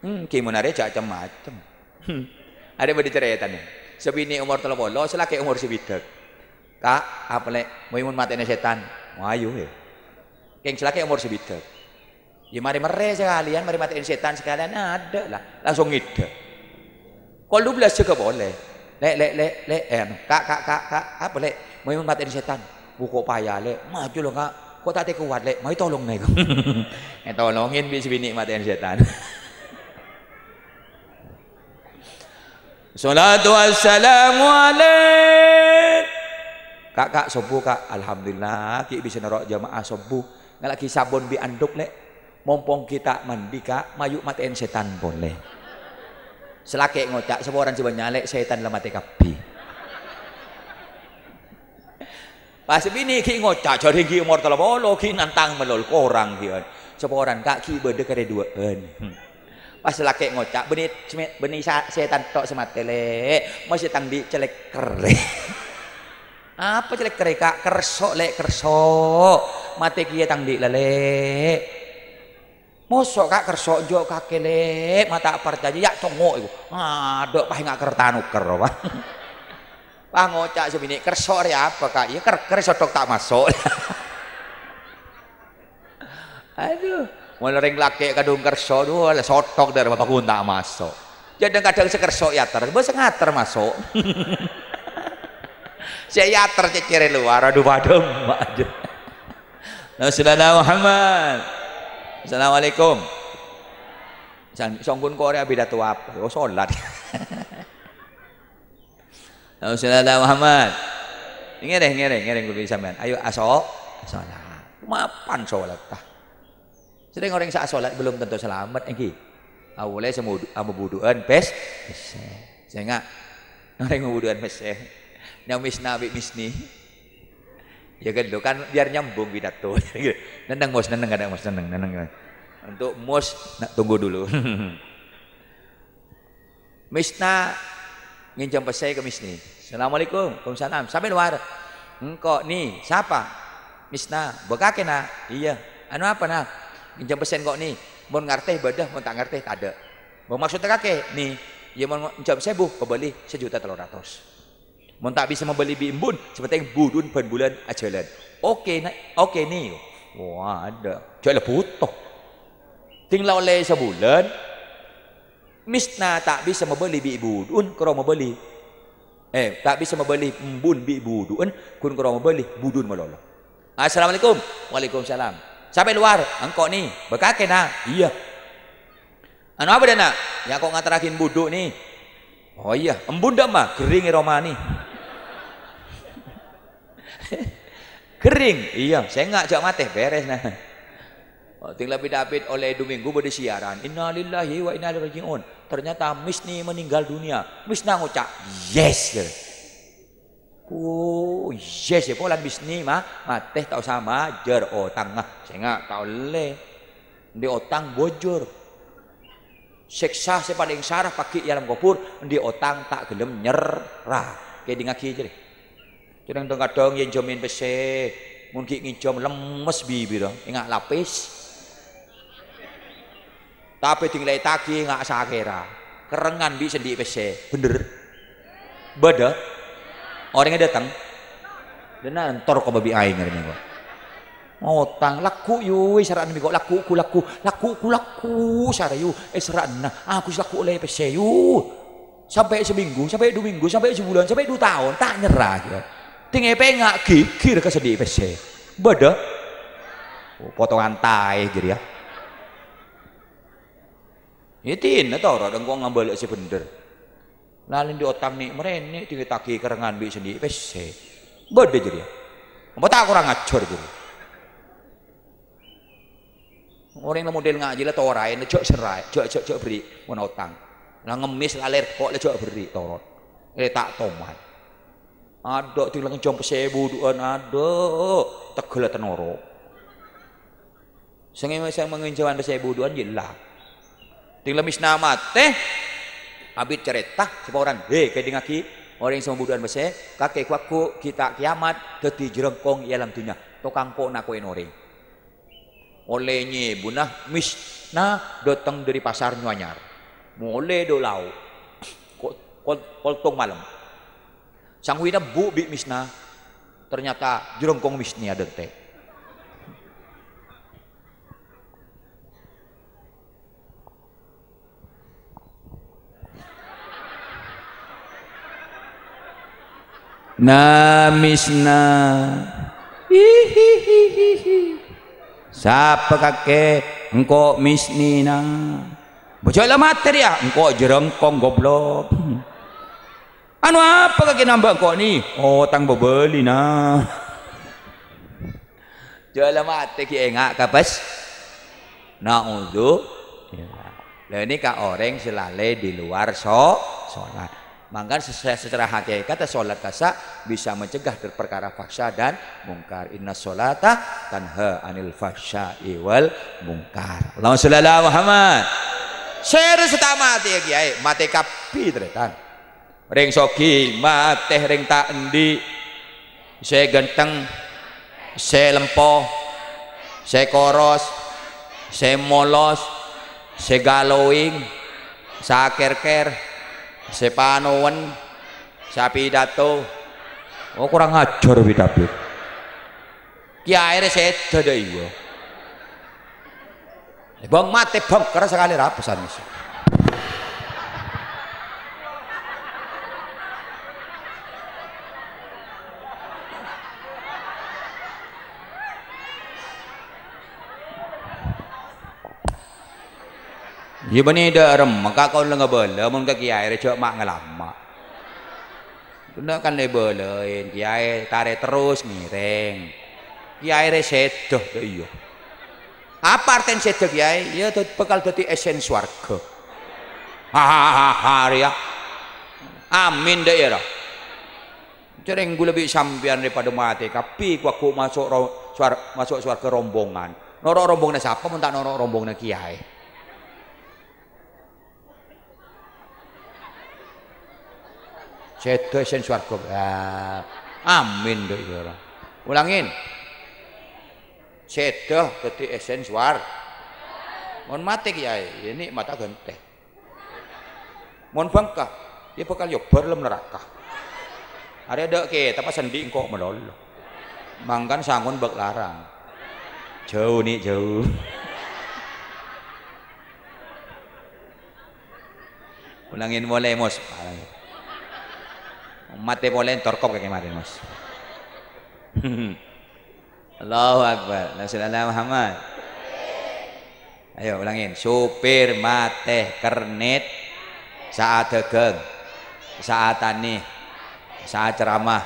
Hmm, kimunare macam-macam. Hmm, ada badi ceretan. Ya? Sebini umur telepon, lo oh, selaki umur sebidek. kak apa lek, mau matanya setan. Wayu oh, he, ya. Keng selaki umur sebidek. Ya mari mere sekalian, mari matiin setan sekalian ada lah. Langsung ngide. Kalau lu belas juga boleh. Lek, lek, lek, lek, eh, anu, kak, kak, kak, kak, apa lek, mau matiin setan. Buku payah lek, maju loh kak. Kok tak kuat lek, mau tolong nih. Eh tolongin bis bini matiin setan. Salatu wassalamu alaik. Kakak subuh kak, alhamdulillah ki bisa nerok jamaah subuh. Nggak lagi sabun bi anduk lek. Mumpung kita mandi kak, mayu matiin setan boleh. Selakek ngocak, semua orang coba nyalek setan lah mati kapi. Pas ini ki ngocak jadi ki umur telah bolo ki nantang melol orang ki. Semua orang kak ki berdekare dua. Hmm pas laki ngocak benih benih setan tok sematele masih tang di celek kere apa celek kere kak kerso lek kerso mati kia tang di lele mosok kak kerso jo kak lek mata percaya ya tomo ibu adok pah nggak kertanu kero pah ngocak sebini kerso ya apa kak ya ker kerso tok tak masuk aduh Mula ring laki kadung kerso le sotok dari bapak tak masuk. Jadi kadang sekerso yater, bos ngater masuk. Saya yater cecere luar aduh padem aja. Assalamualaikum. Muhammad. Assalamualaikum. Songkun Korea beda tua apa? Oh sholat. Assalamualaikum nah, Muhammad. Ngereh ngereh ngereh gue bisa main. Ayo asok Solat. Mapan sholat tah. Sering orang saat sholat belum tentu selamat lagi. Awalnya ah, semudu, amu ah, buduan pes eh. saya nggak orang buduan pes saya eh. Nyamis nabi misni. Ya kan, kan biar nyambung pidato. Nendang mos, nendang ada mos, neneng, nendang. Untuk mos, nak tunggu dulu. Misna ngincam saya ke misni. Assalamualaikum, Waalaikumsalam. Sampai luar. Engkau nih, siapa? Misna, bekake nak. Iya. Anu apa nak? Pinjam pesen kok nih mau ngerti badah mau tak ngerti tak ada mau maksudnya kakek nih ya mau pinjam sebu kembali sejuta telur ratus mau tak bisa membeli bimbun seperti budun ban bulan ajalan oke okay, oke okay, nih wah ada jual butuh tinggal oleh sebulan misna tak bisa membeli bibudun kalau beli eh tak bisa membeli embun bibudun kun kalau beli budun melolong Assalamualaikum. Waalaikumsalam sampai luar engkau nih berkaki nak? iya anu apa dia nak? ya kok ngaterakin buduk nih oh iya embunda mah kering romani kering iya saya nggak jak mateh, beres nah tinggal pidapit oleh dua minggu bodi siaran innalillahi wa inna ilaihi rajiun ternyata Miss nih meninggal dunia mis nangucak yes Ku yes ya pola bisni mah mateh tau sama jer otang saya sehingga tau le di otang bojor seksa saya paling sarah pakai ya dalam kopur di otang tak gelem nyerah kayak di ngaki jadi Tudang dong kadang yang jomin pese mungkin ngijom lemes bibir dong ingat lapis tapi tinggal taki nggak sakera kerengan bisa di pese bener beda orangnya datang dan entor kau babi aing ngarin gua ngotang laku yu eh, saraan mi laku ku laku laku ku laku yu eh saraan nah. aku laku oleh yu sampai seminggu sampai dua minggu sampai sebulan sampai dua tahun tak nyerah gitu tinggal eh, pengak ke kesedih pese beda oh, potongan tai gitu ya Itin, nah, tau orang kau ngambil si bener. Lalu nah, di otak nih merenek tinggi taki kerengan bi sendiri. Wes bode jadi. Mau tak kurang ngacor jadi. Orang yang model ngaji lah torai, cok serai, cok cok cok beri, mau otang. Lah ngemis lalir kok lah beri torot. Eh tak tomat. Ada tulang jom pesebu duan ada tegel tenoro. Sengi saya menginjakan pesebu duan jelah tinggal misnamat teh habis cerita siapa orang he kayak ngaki orang yang sembuh bese kakek kuaku kita kiamat teti jerengkong ialam dunia tokang kok nak koin orang olehnya bunah mis nah datang dari pasar nyanyar mulai dolau koltong malam sangwina bu bi misna ternyata jerengkong misnya ada teh namisna hihihihi siapa kakek engkau misnina Bocah materi ya engkau jerengkong goblok anu apa kakek nambah engkau ni oh tang beli na jual lemah ki engak kapas na untuk ya. Lah ini kak orang selale di luar so sholat. Maka secara, secara hakikat ya, sholat kasa bisa mencegah dari perkara fahsya dan mungkar. Inna sholata tanha anil fahsya iwal mungkar. Allahumma sholli ala Muhammad. seru utama mati ya, kiai, mati kapi teretan Ring sogi, mati ring tak endi. Saya genteng, saya lempo, saya koros, saya molos, saya galowing, saya kerker. -ker. Sepanuan sapi dato oh kurang ajar pidapit kiai sedo deh iyo bang mati bang keras sekali rapusan misalnya Ya bani dak maka kau lenga bela mun ka kiai re cok mak ngelama. Kena kan le belain kiai tarik terus miring. Kiai re sedoh to iya. Apa arten sedoh kiai? Ya bekal dadi esen swarga. Hahaha ya. Amin deh ya. Cereng gula bi sampean daripada mati kapi ku aku masuk masuk ke rombongan. Norok rombongan siapa mun tak norok rombongan kiai. sedo sen swarga. Ah, amin nduk ya ora. Ulangin. Sedo keti esen mon Mun mati kiai, ya nikmat ageng teh. bangka bangkah, ya bakal yo berlem neraka. Ada dok ke, tapi sendi kok melolo. Mangkan sangun bak larang. Jauh nih jauh. Ulangin mulai mos. Ulangin. Umatnya boleh torkop kayak kemarin mas. Allahu Akbar. Rasulullah Muhammad. Ayo ulangin. Supir mateh kernet saat degeng saat tani saat ceramah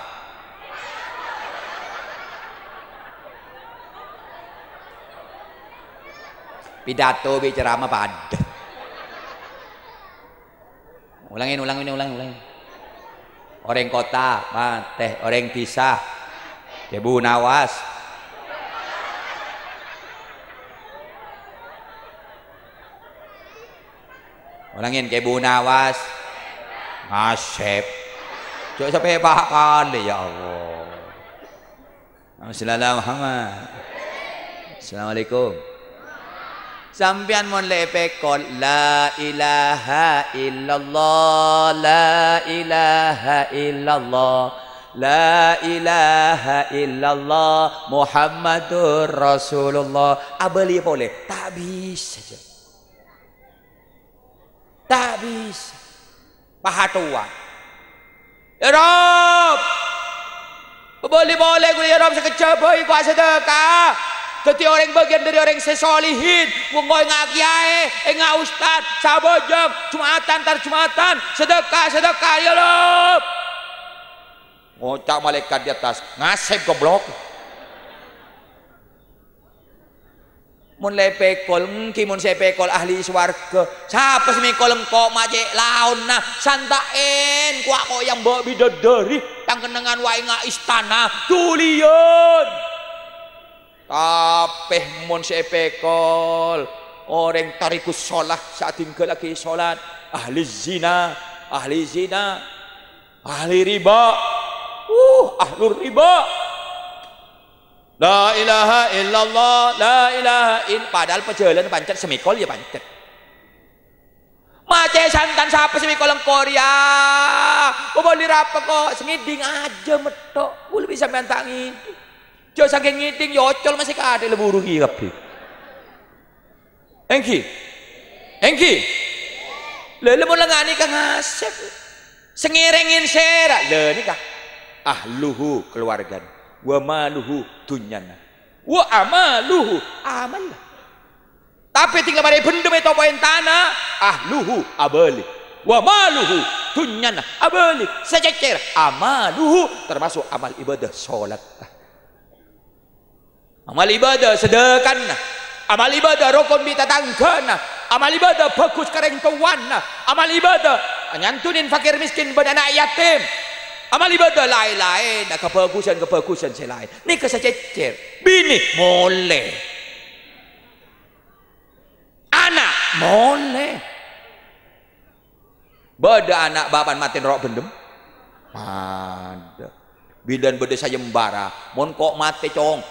pidato bicara ceramah padat ulangin ulangin ulangin ulangin orang kota mateh teh orang desa Debu Nawas ulangin Kebu Nawas ngasep coba sampai bahkan ya Allah Assalamualaikum Assalamualaikum Sampian mon lepekon la ilaha illallah la ilaha illallah La ilaha illallah Muhammadur Rasulullah Abeli boleh Tak bisa je. Tak bisa Pahatua Ya Rab Boleh boleh ku ya Rab sekecap Ku sedekah Keti orang bagian dari orang sesolihin wong kowe ngakiae eh ustad sabojok jumatan tar jumatan sedekah sedekah ya lo ngocak malaikat di atas ngasep goblok mun lepekol mungkin mun sepekol ahli swarga sih semikol engko maje laun, nah santain kuak kok yang bawa bidadari kenangan wae nga istana tulion Kapeh mun sepekol. Orang tariku solah saat tinggal lagi sholat. Ahli zina, ahli zina, ahli riba. Uh, ahlul riba. La ilaha illallah, la ilaha in. Padahal pejalan pancet semikol ya pancet. Mace santan siapa semikol Korea. Kau boleh apa kok? Semiding aja metok. Kau bisa main itu. Jauh saking ngiting ya ocol masih kadek leburu buru ki Engki. Engki. Lha le lengani Kang Asep. Sengerengin serak. Lha nikah. Ahluhu keluarga. Wa maluhu dunyana. Wa amaluhu amal. Tapi tinggal pada benda itu poin tanah ahluhu abalik. Wa maluhu dunyana abalik. Sejajar amaluhu termasuk amal ibadah sholat amal ibadah sedekan amal ibadah rukun bitatangkana amal ibadah bagus kareng tuan amal ibadah nyantunin fakir miskin anak yatim amal ibadah lain-lain nah, kebagusan kebagusan selain ni kesecer bini boleh anak boleh benda anak bapak matin rok bendem ada bidan saya sayembara mon kok mati cong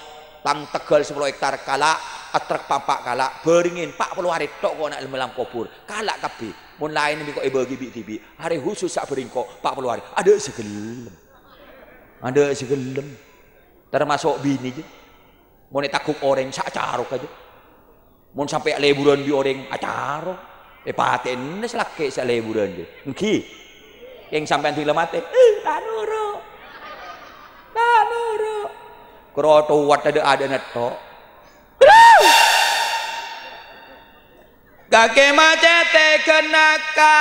pang tegal 10 hektar kalak atrek papak kalak beringin pak puluh hari tok kok nak melam kubur kalak tapi mun lain bi kok bagi bi tibi hari khusus sak beringko pak puluh hari ada segelem ada segelem termasuk bini je mun takuk orang sak carok aja mun sampai leburan bi orang acaro eh paten nes laki sak leburan je ngki yang sampai tu lemate eh tak nuruk tak nuruk kroto wat ada ada neto kakek macete kenaka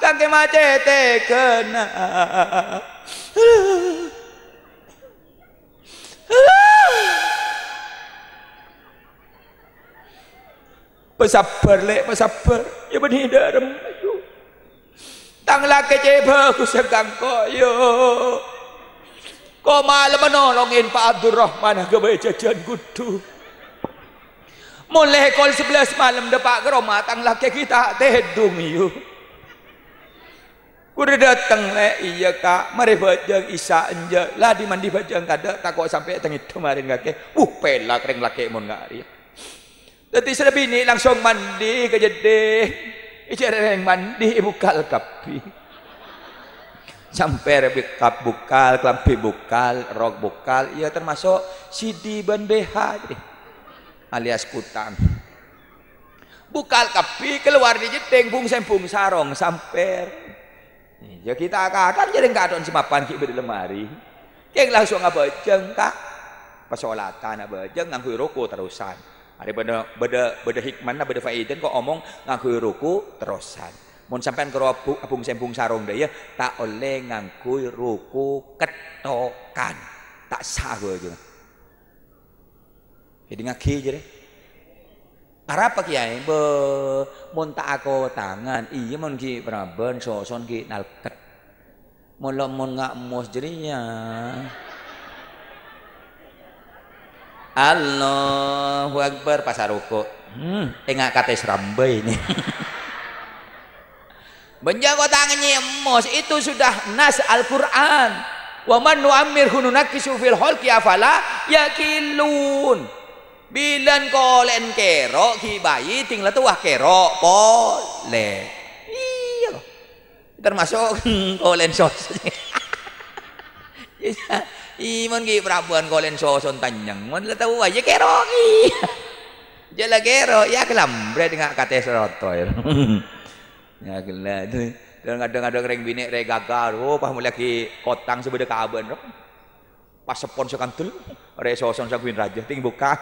kakek macet kena pesabar lek pesabar ya benih darem tanglah kecewa ya, ku koyo Kau malam menolongin Pak Abdul Rahman jajan kudu. Mulai kol sebelas malam depak ke rumah tang laki kita teh dumiu. Kuda datang le iya kak, mari bajang isa anja lah di mandi bajang kada takut sampai tengit kemarin ke? Uh pelak kering laki mon ngari. Tadi sudah bini langsung mandi ke jedeh. yang mandi bukal kapi sampai kap bukal, klampi bukal, rok bukal, ya termasuk sidi ban BH alias kutan Bukal kapi keluar di jeteng bung sempung sarong sampai Ya kita akan jadi nggak ada semapan kita di lemari. Keng langsung apa jeng kak? Pesolatan apa jeng ngaku rokok terusan. Ada benda benda benda hikmah, benda faidan kok omong ngaku rokok terusan. Mun sampean karo abung sembung sarung ya tak oleh nganggo ruku ketokan. Tak sah gue aja. Jadi ngaki aja deh. Arab pak kiai be mun tak aku tangan iya mun ki praben soson ki nalket. Mun mau ngak mus jerinya. Allahu Akbar pasar ruku. Hmm, enggak kata serambe ini. Menjaga tangannya emas itu sudah nas Al-Qur'an. Wa man nu'ammirhu nunakisu fil khalqi afala yaqilun. Bilan kolen kero ki bayi tinggal tuah kero pole. Iya. Termasuk kolen sos. Iya, Iman ki prabuan kolen soson tanyang. Mun tahu aja ya kero ki. Iya. Jela kero ya kelambret ngak kate serotoy. Ya. Ya gila itu. Dan kadang-kadang reng bini reng gagal. Oh, pah mulai ki kotang sebeda kaban. Pas sepon tul, reng sosong sekuin raja ting buka.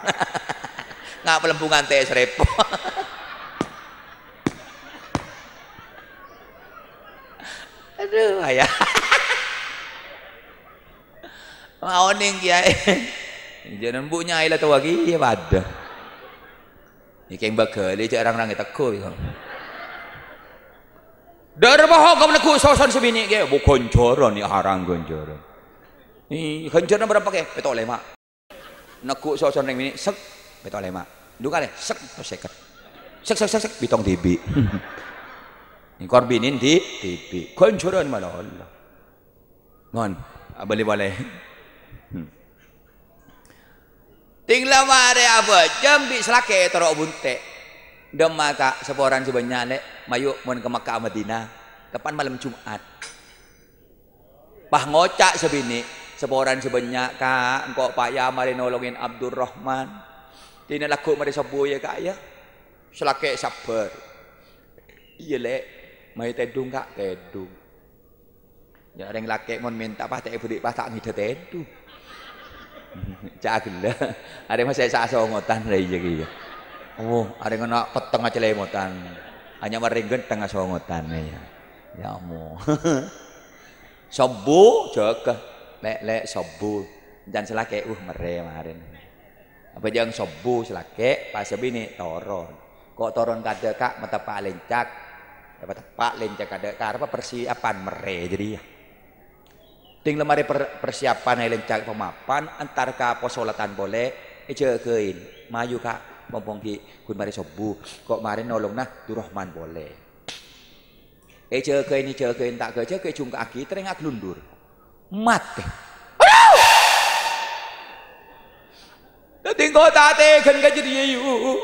Nggak pelembungan ts repo. Aduh, ayah. Mau ning kiai. Jangan buknya lah tuh lagi, ya pada. Ikan bakal, dia cak orang-orang itu kau. Ya. Darbaho kamu naku sosan sebini ge bu koncoron ni harang ah, koncoron. Ni koncoron berapa ke? Betul lema. Naku kuasa ning sebini, sek betul lema. Duka deh sek seket. Sek sek sek sek bitong tibi. Ni korbinin di tibi. Koncoron mana Allah. Mohon, abali ah, boleh. Hmm. Tinggal mare apa? Jam bi selake terok Dema seboran seorang sebanyak mayuk mun ke Mekah Madinah kapan malam Jumat. Pah ngocak sebini seorang sebanyak kak engkau payah mari nolongin Abdurrahman. Dina laku mari sebu ya kak ya. Selake sabar. Iya lek mai tedung kak tedung. Ya orang laki mun minta pah tak ibu pah tak ngide tedung. Cak gila. Ada masih sasongotan lagi iya, gitu. Iya. Oh, ada yang nak peteng aja lemotan. Hanya maringgen tengah songotan ya. Ya mu. Sobu jaga lek lek sobu dan selake uh mere marin. Apa jangan sobu selake pas ini toron. Kok toron kada kak mata pak lencak. Apa tepak lencak kada karena persiapan mere jadi ya. Ting lemari persiapan lencak pemapan antar ka posolatan boleh ejekein maju kak mumpung ki kun mari subuh kok mari nolong nah Durrahman boleh eh jaga ini jaga ini tak gaja ke jung aki terengak gelundur mati Dadi engko tak tegen kejriye yu.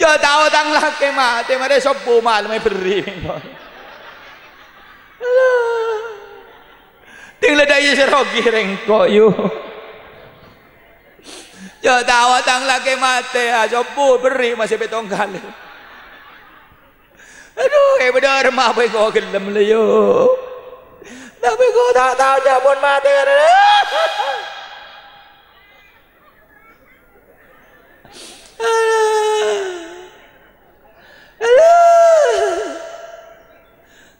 Jauh tao tang lake mate mare sopo malme beri. Tinggal dah ledai serogi rengko yuk. Ya tawa tang laki mati aja ah, ya, bu beri masih betong kali. Aduh, eh benar mah apa kau gelam leyo. Tapi kau tak tahu jabon ya, mati kan.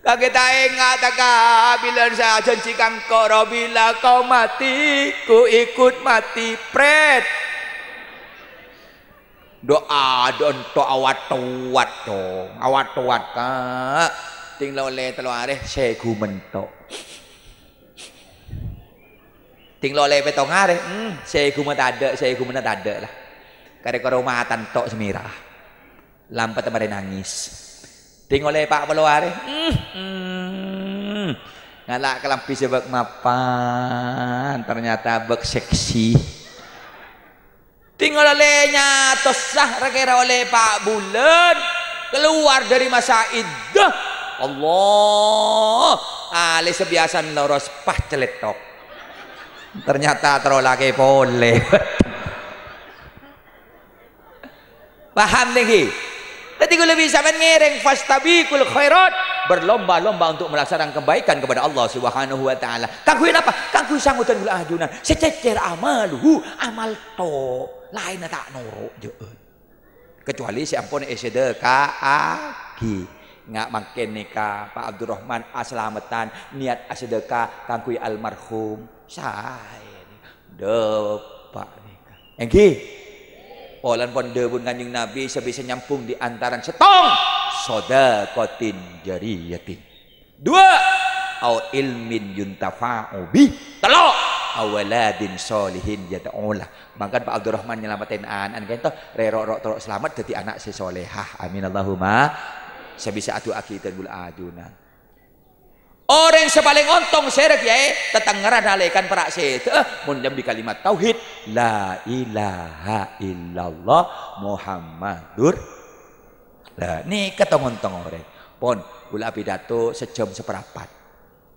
Kakek tak ingat takah bila saya janjikan kau bila kau mati, ku ikut mati pret doa don to awat tuat to awat tuat ka ting lo le telo are segu mentok ting lo le petong are hmm segu metade lah kare karo matan tok semira lampat temare nangis ting oleh pak belo are hmm, hmm. ngalak kelampi sebab mapan ternyata bek seksi tinggal olehnya tosah rekera oleh pak bulan keluar dari masa iddah Allah alih sebiasa loros pah celetok ternyata terolake pole paham nih Tadi kalau bisa mengereng fastabiqul khairat berlomba-lomba untuk melaksanakan kebaikan kepada Allah Subhanahu wa taala. Kangkuin apa? Kangkuin sangutan gula ajunan. Sececer amaluhu amal tok lain tak nuruk juga. kecuali siampun eh, sedekah nggak makin nikah Pak Abdurrahman aslametan ah, niat ah, sedekah kangkui almarhum saya depak nikah engki polan pon debun kanjeng Nabi sebisa nyampung di antaran setong jari yatin dua au ilmin yuntafa ubi telok awaladin solihin yad'ulah. Maka Pak Abdurrahman nyelamatin anak an kento rerok-rok terok selamat jadi anak si solehah. Amin Allahumma. bisa adu akitan gula aduna. Orang sepaling ontong serek ya, tetenggeran halekan perak situ. Eh, Mun di kalimat tauhid, la ilaha illallah Muhammadur. nih ketong ontong orang. Pon, gula pidato sejam seperapat.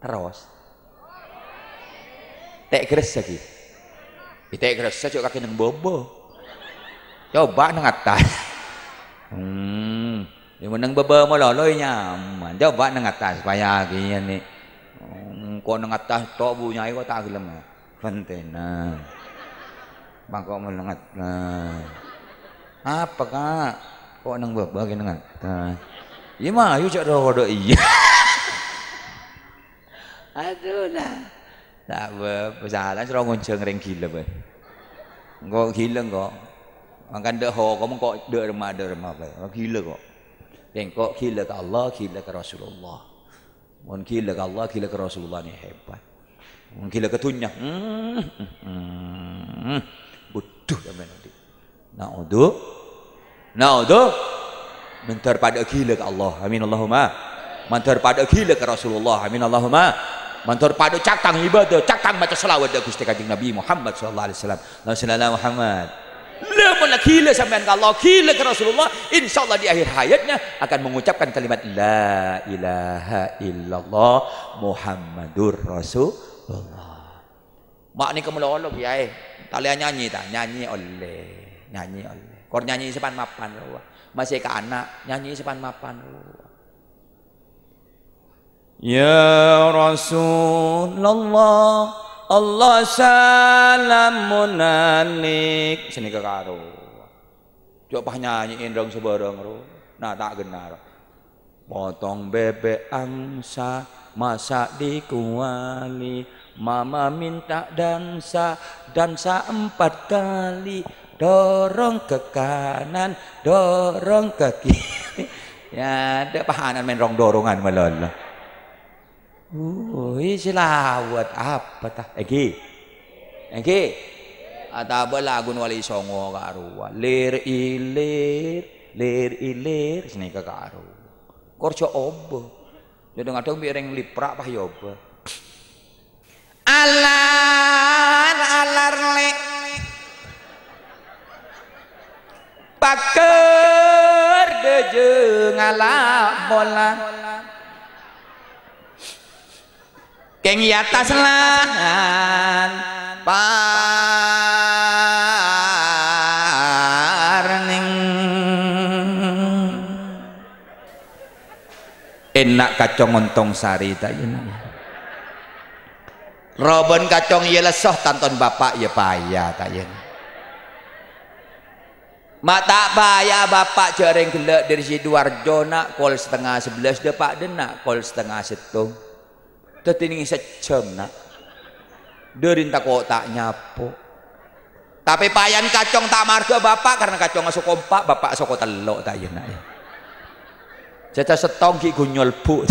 Terus, tak gresa ki. Ki tak gresa cok kaki nang bobo. Coba ya, nang atas. Hmm. Di mana ya, nang bobo mo loloi nyaman. Coba ya, nang atas supaya ki ni. Hmm, ko nang atas tok bu nyai ko tak gelem. Fantena. Bangko mo nang atas. Apa ka? Ko nang bobo ki nang atas. Ima, yuk cak rawa doa iya. Aduh lah. Tak apa, jalan serong ngonceng ring gila ben. Engko gila engko. Makan dak ho kamu kok dak remah dak remah ben. Oh, gila kok. kok gila ke Allah, gila ke Rasulullah. Mun gila ke Allah, gila ke Rasulullah ni hebat. Mun gila ke tunya. Hmm. hmm. Bodoh nanti. Na'udhu. Na'udhu. Mentar pada gila ke Allah. Amin Allahumma. Mentar pada gila ke Rasulullah. Amin Allahumma mantor padu cakang ibadah cakang baca selawat dari Gusti Kanjeng Nabi Muhammad sallallahu alaihi wasallam la sallallahu Muhammad lamun gila sampean ka Allah gila ke Rasulullah insyaallah di akhir hayatnya akan mengucapkan kalimat la ilaha illallah Muhammadur Rasulullah mak ni kemulolog ya eh. talian nyanyi tak nyanyi oleh nyanyi oleh kor nyanyi sepan mapan ya masih ke anak nyanyi sepan mapan ya Ya Rasulullah Allah salamun alik sini ke karo nyanyiin dong sebarang ro nah tak genar potong bebek angsa masa di kuali mama minta dansa dansa empat kali dorong ke kanan dorong ke kiri ya ada pahanan main rong dorongan malah Oh, Uy, buat apa tah? Egi. Egi. apa lagu wali songo karu? Lir ilir, lir ilir sini ke karu. Korjo obo. Jadi biar yang liprak pah yoba. Alar alar le. pakar deje ala bola keng atas iya lahan parning enak kacang ontong sari tak ya, ya. Robon kacang ia lesoh tonton bapak ya payah tak yen. Ya. Mak tak payah bapak jaring gelek dari Sidoarjo nak kol setengah sebelas dia pak denak kol setengah setung. Dati ini sejam nak. Dorin tak kok tak nyapu. Tapi payan kacong tak marga bapak karena kacong masuk kompak bapak kota telok tak ya nak. Ya. Jatah setongki gunyol bu.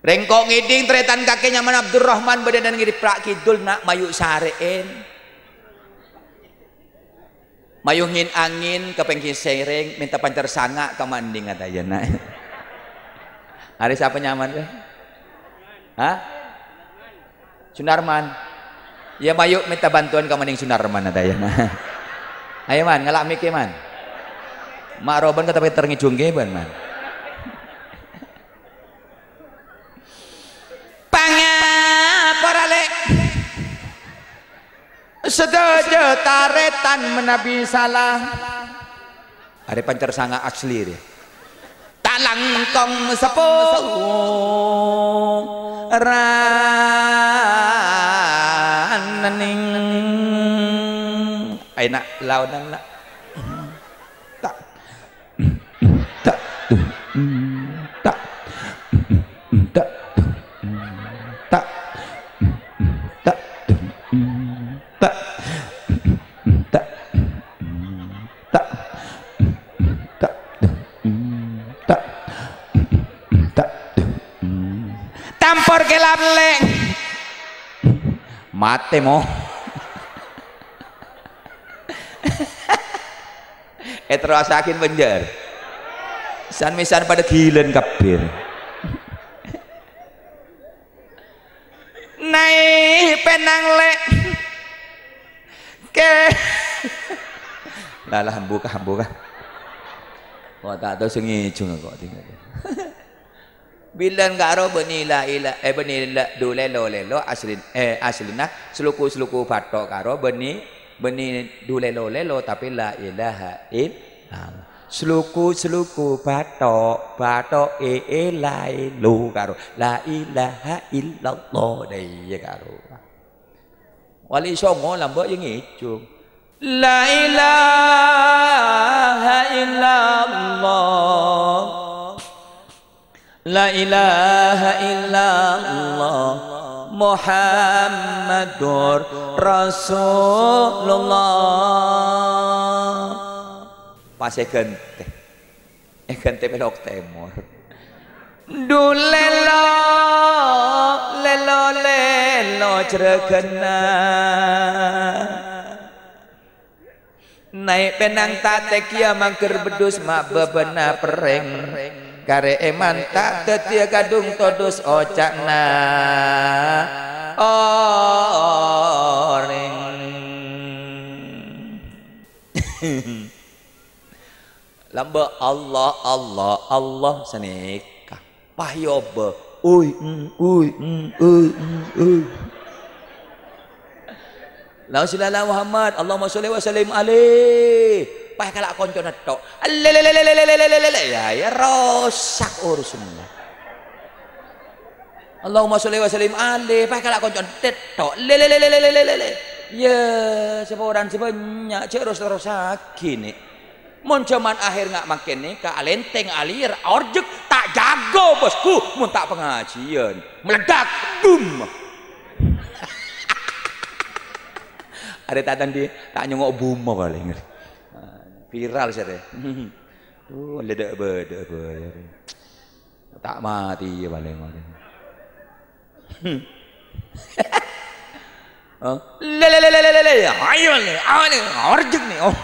Rengkok ngiding teretan kakinya mana Abdurrahman badan dan ngiri prak kidul nak mayuk sarein. Mayungin angin kepengkin sering minta pancar sanga ke manding kata ayeuna hari siapa nyaman ya Hah? Sunarman ya mayu minta bantuan ke mending Sunarman kata ayeuna ayo man ngalak mikir man mak roban kata pengen ban man Sedaja taretan menabi salah. Ada pancar sangat asli dia. Talang kong sepuh ranening. Aina launan lah. mate mau eh terasakin benjar. san misan pada gilen kabir naik penang le ke lalah buka buka, kok tak tahu sing ijung kok tinggal bilan karo benila ila eh benila dule lo lelo aslin eh aslina seluku seluku patok karo beni beni dule lo lelo tapi la ilaha illallah seluku seluku patok patok e e lai e, lu karo la ilaha illallah dai iya karo wali songo lambok yang hijau la ilaha illallah La ilaha illallah Muhammadur Rasulullah Pasnya gente Eh gente pelok temur Dulelo Lelo lelo ceregena Naik penang tatek ya mangker bedus mak bebena pereng, pereng kare eman tak tetia gadung todus ocakna oring lamba Allah Allah Allah seneka pahyobe uy mm, uy mm, uy mm, uy La ilaha Muhammad Allahumma sholli wa sallim alaihi upah kalau konco netok ya ya rusak urusannya Allahumma sholli wa sallim alaihi pah kalau konco netok ya seporan sebanyak cek terus terus gini mun cuman akhir nggak makin nih ke alenteng alir orjek tak jago bosku mun tak pengajian meledak boom. ada tatan di tak nyengok buma paling Viral sih teh. Oh, ledak be, ledak Tak mati ya paling paling. Lelelelelele, ayo ni, awak ni, orjek ni. Oh.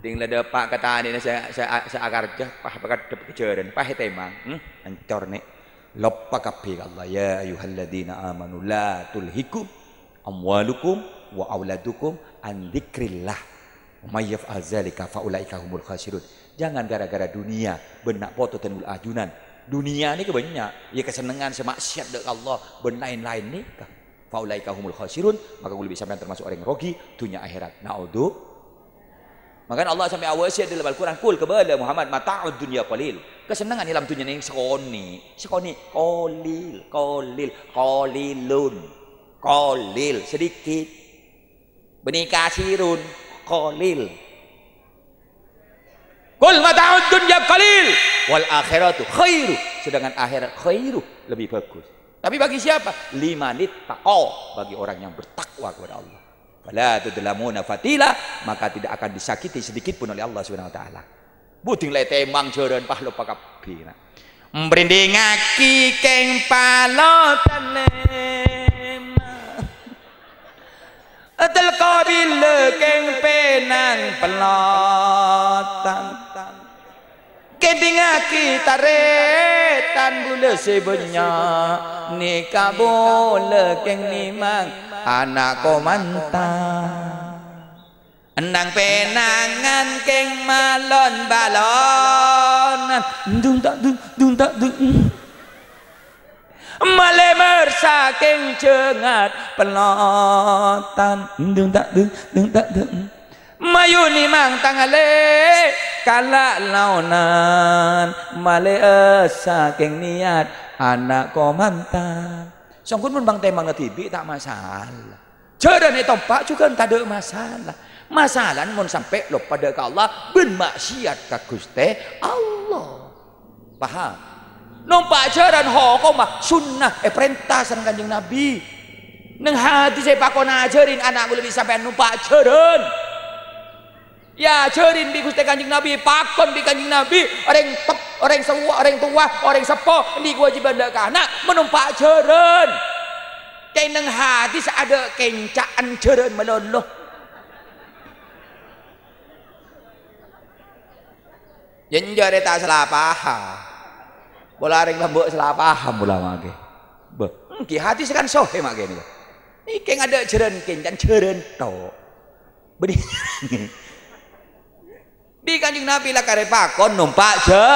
Tinggal ada pak kata ni, saya saya saya akar je, pak pak ada kejaran pak he temang, hmm? ancor ni, loppa kapi Allah ya ayuhaladina amanu la tulhikum amwalukum wa auladukum andikrillah Mayyaf azalika faulaika humul khasirun. Jangan gara-gara dunia benak foto tenul ajunan. Dunia ni kebanyakan ya kesenangan semaksiat dek Allah berlain-lain ni. Faulaika humul khasirun. Maka lebih sampai termasuk orang yang rogi. Tunya akhirat. Na'udhu. Maka Allah sampai awal siat dalam Al-Quran. Kul kebala Muhammad mata'ud dunia qalil. Kesenangan dalam dunia ni sekoni. Sekoni. kolil kolil kolilun kolil Sedikit. Benikah sirun qalil. Kul mata'ud dunya qalil wal akhiratu khairu. Sedangkan akhirat khairu lebih bagus. Tapi bagi siapa? Limanit taqaw, bagi orang yang bertakwa kepada Allah. itu dalam fatila, maka tidak akan disakiti sedikit pun oleh Allah Subhanahu wa taala. Buting lek temang joron pahlo pakabina. Mbrinding aki keng palotane. Telka wile keng penang penan pelotan kita retan bule sebenya Nika bule keng nimang anak komantan Enang penangan keng malon balon Dung tak dung dung tak dung melemer saking jengat pelotan dung tak dung dung tak dung mayuni mang tangale kala launan male eh, saking niat anak komantan songkun pun bang temang tibi tak masalah jaran itu pak juga tak ada masalah masalah mun sampai lo pada ke Allah ben maksiat ke Gusti Allah paham Nong pajaran hukum mah sunnah eh perintah sang Kanjeng Nabi. Neng hati saya pakon ajarin anakku lebih sampai numpak pajaran. Ya ajarin di Gusti Kanjeng Nabi, pakon di Kanjeng Nabi, orang tep orang sewa, orang tua, orang sepo, di kewajiban dak anak menumpak jeren. Kayak neng hati ada kencaan jeren meloloh. Jenjare tak salah paham bola areng lah mbok salah paham bola mage mbok ki hati sekan sohe mage niku Iki ngada jeren kencan jeren tok beri di kanjeng nabi lah kare pakon numpak je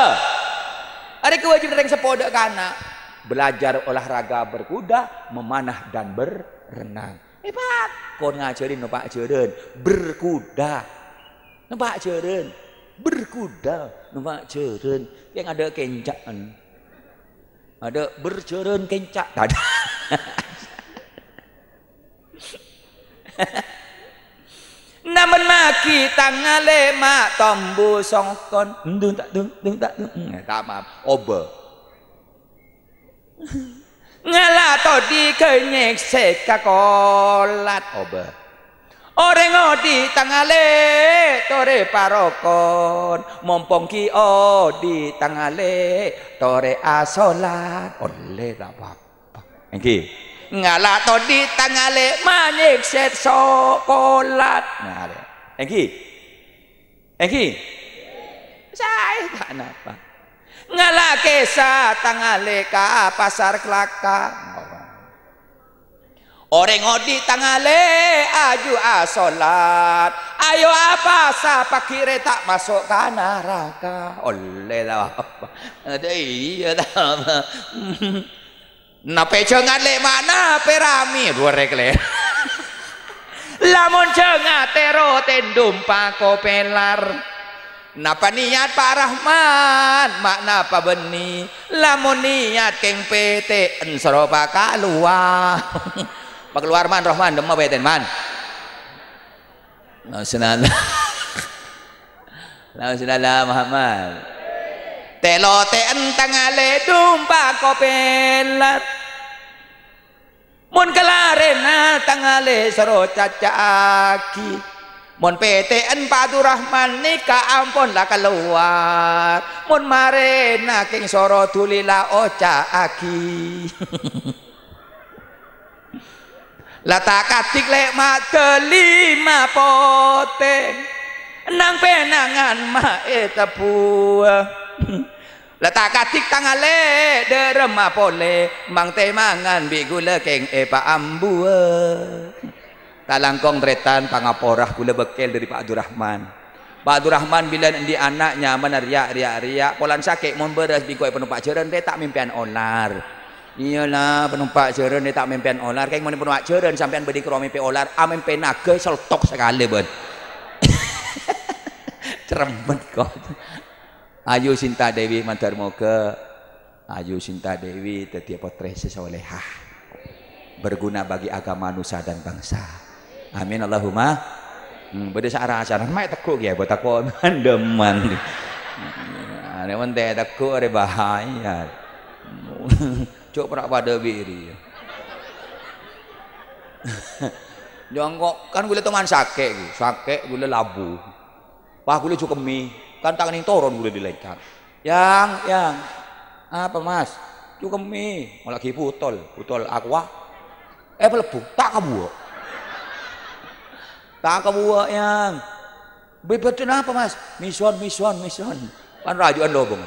ada kewajiban reng sepoda kana belajar olahraga berkuda memanah dan berenang pak, kon ngajarin numpak jeren berkuda numpak jeren berkuda numpak jeren yang ada kencakan ada berjeren kencak ada namun maki tangan lema tombu songkon dung tak dung dung tak dung hmm, tak maaf oba ngalah todi kenyek sekakolat oba Oreng odi tangale tore parokon mompong ki odi tangale tore asolan oleh ra apa iki ngala todi tangale manik set sokolat ngale iki iki sae kenapa ngala kesa tangale ka pasar kelakar Orang ngodi tangale aju asolat. Ayo apa sa pakire tak masuk ke neraka. Oleh lah apa. Ada iya dah. Nape cengat le mana perami borek le. Lamun cengat tero tendum pako Napa niat Pak Rahman? Makna apa benih? Lamun niat keng PT ensoro pakaluang keluar man rohman beten man. ten man Nausunallah Nausunallah Muhammad Telo te entang ale dumpa kopelat Mun kelarena tangale soro caca aki Mun PTN Padu Rahman nikah ampun lah keluar. Mun marena king soro tulila oca aki. Lata katik lek mak kelima poteng nang penangan mak e tepu letak katik tangan le derema pole mang temangan bigula keng epa ambu talangkong tretan pangaporah gula bekel dari Pak Durahman. Pak Durahman bila di anaknya meneria riak riak polan sakit mon beras bigoi e penuh pak jeren dia tak mimpian onar iyalah penumpak jeren dia tak mimpian olar kayak mana penumpak jeren sampean beri kerumah mimpi olar ah mimpi naga seltok sekali ben cerempet kok ayu Sinta Dewi mantar moga ayu Sinta Dewi tetiap potres solehah berguna bagi agama nusa dan bangsa amin Allahumma hmm, beda searah acara Mak tekuk ya buat aku mandeman ada hmm, menteh tekuk ada bahaya hmm. cukup pernah pada biri. Jongkok kan gule teman sake, sake gule labu. Pak cukup mie kan tangan yang toron gule dilekat. Yang, yang, apa mas? cukup Cukemi, malah putol, putol aqua. Eh pelebu, tak kabuak. Tak kabuak yang. Bebetin apa mas? Mison, mison, mison. Kan rajuan lobong.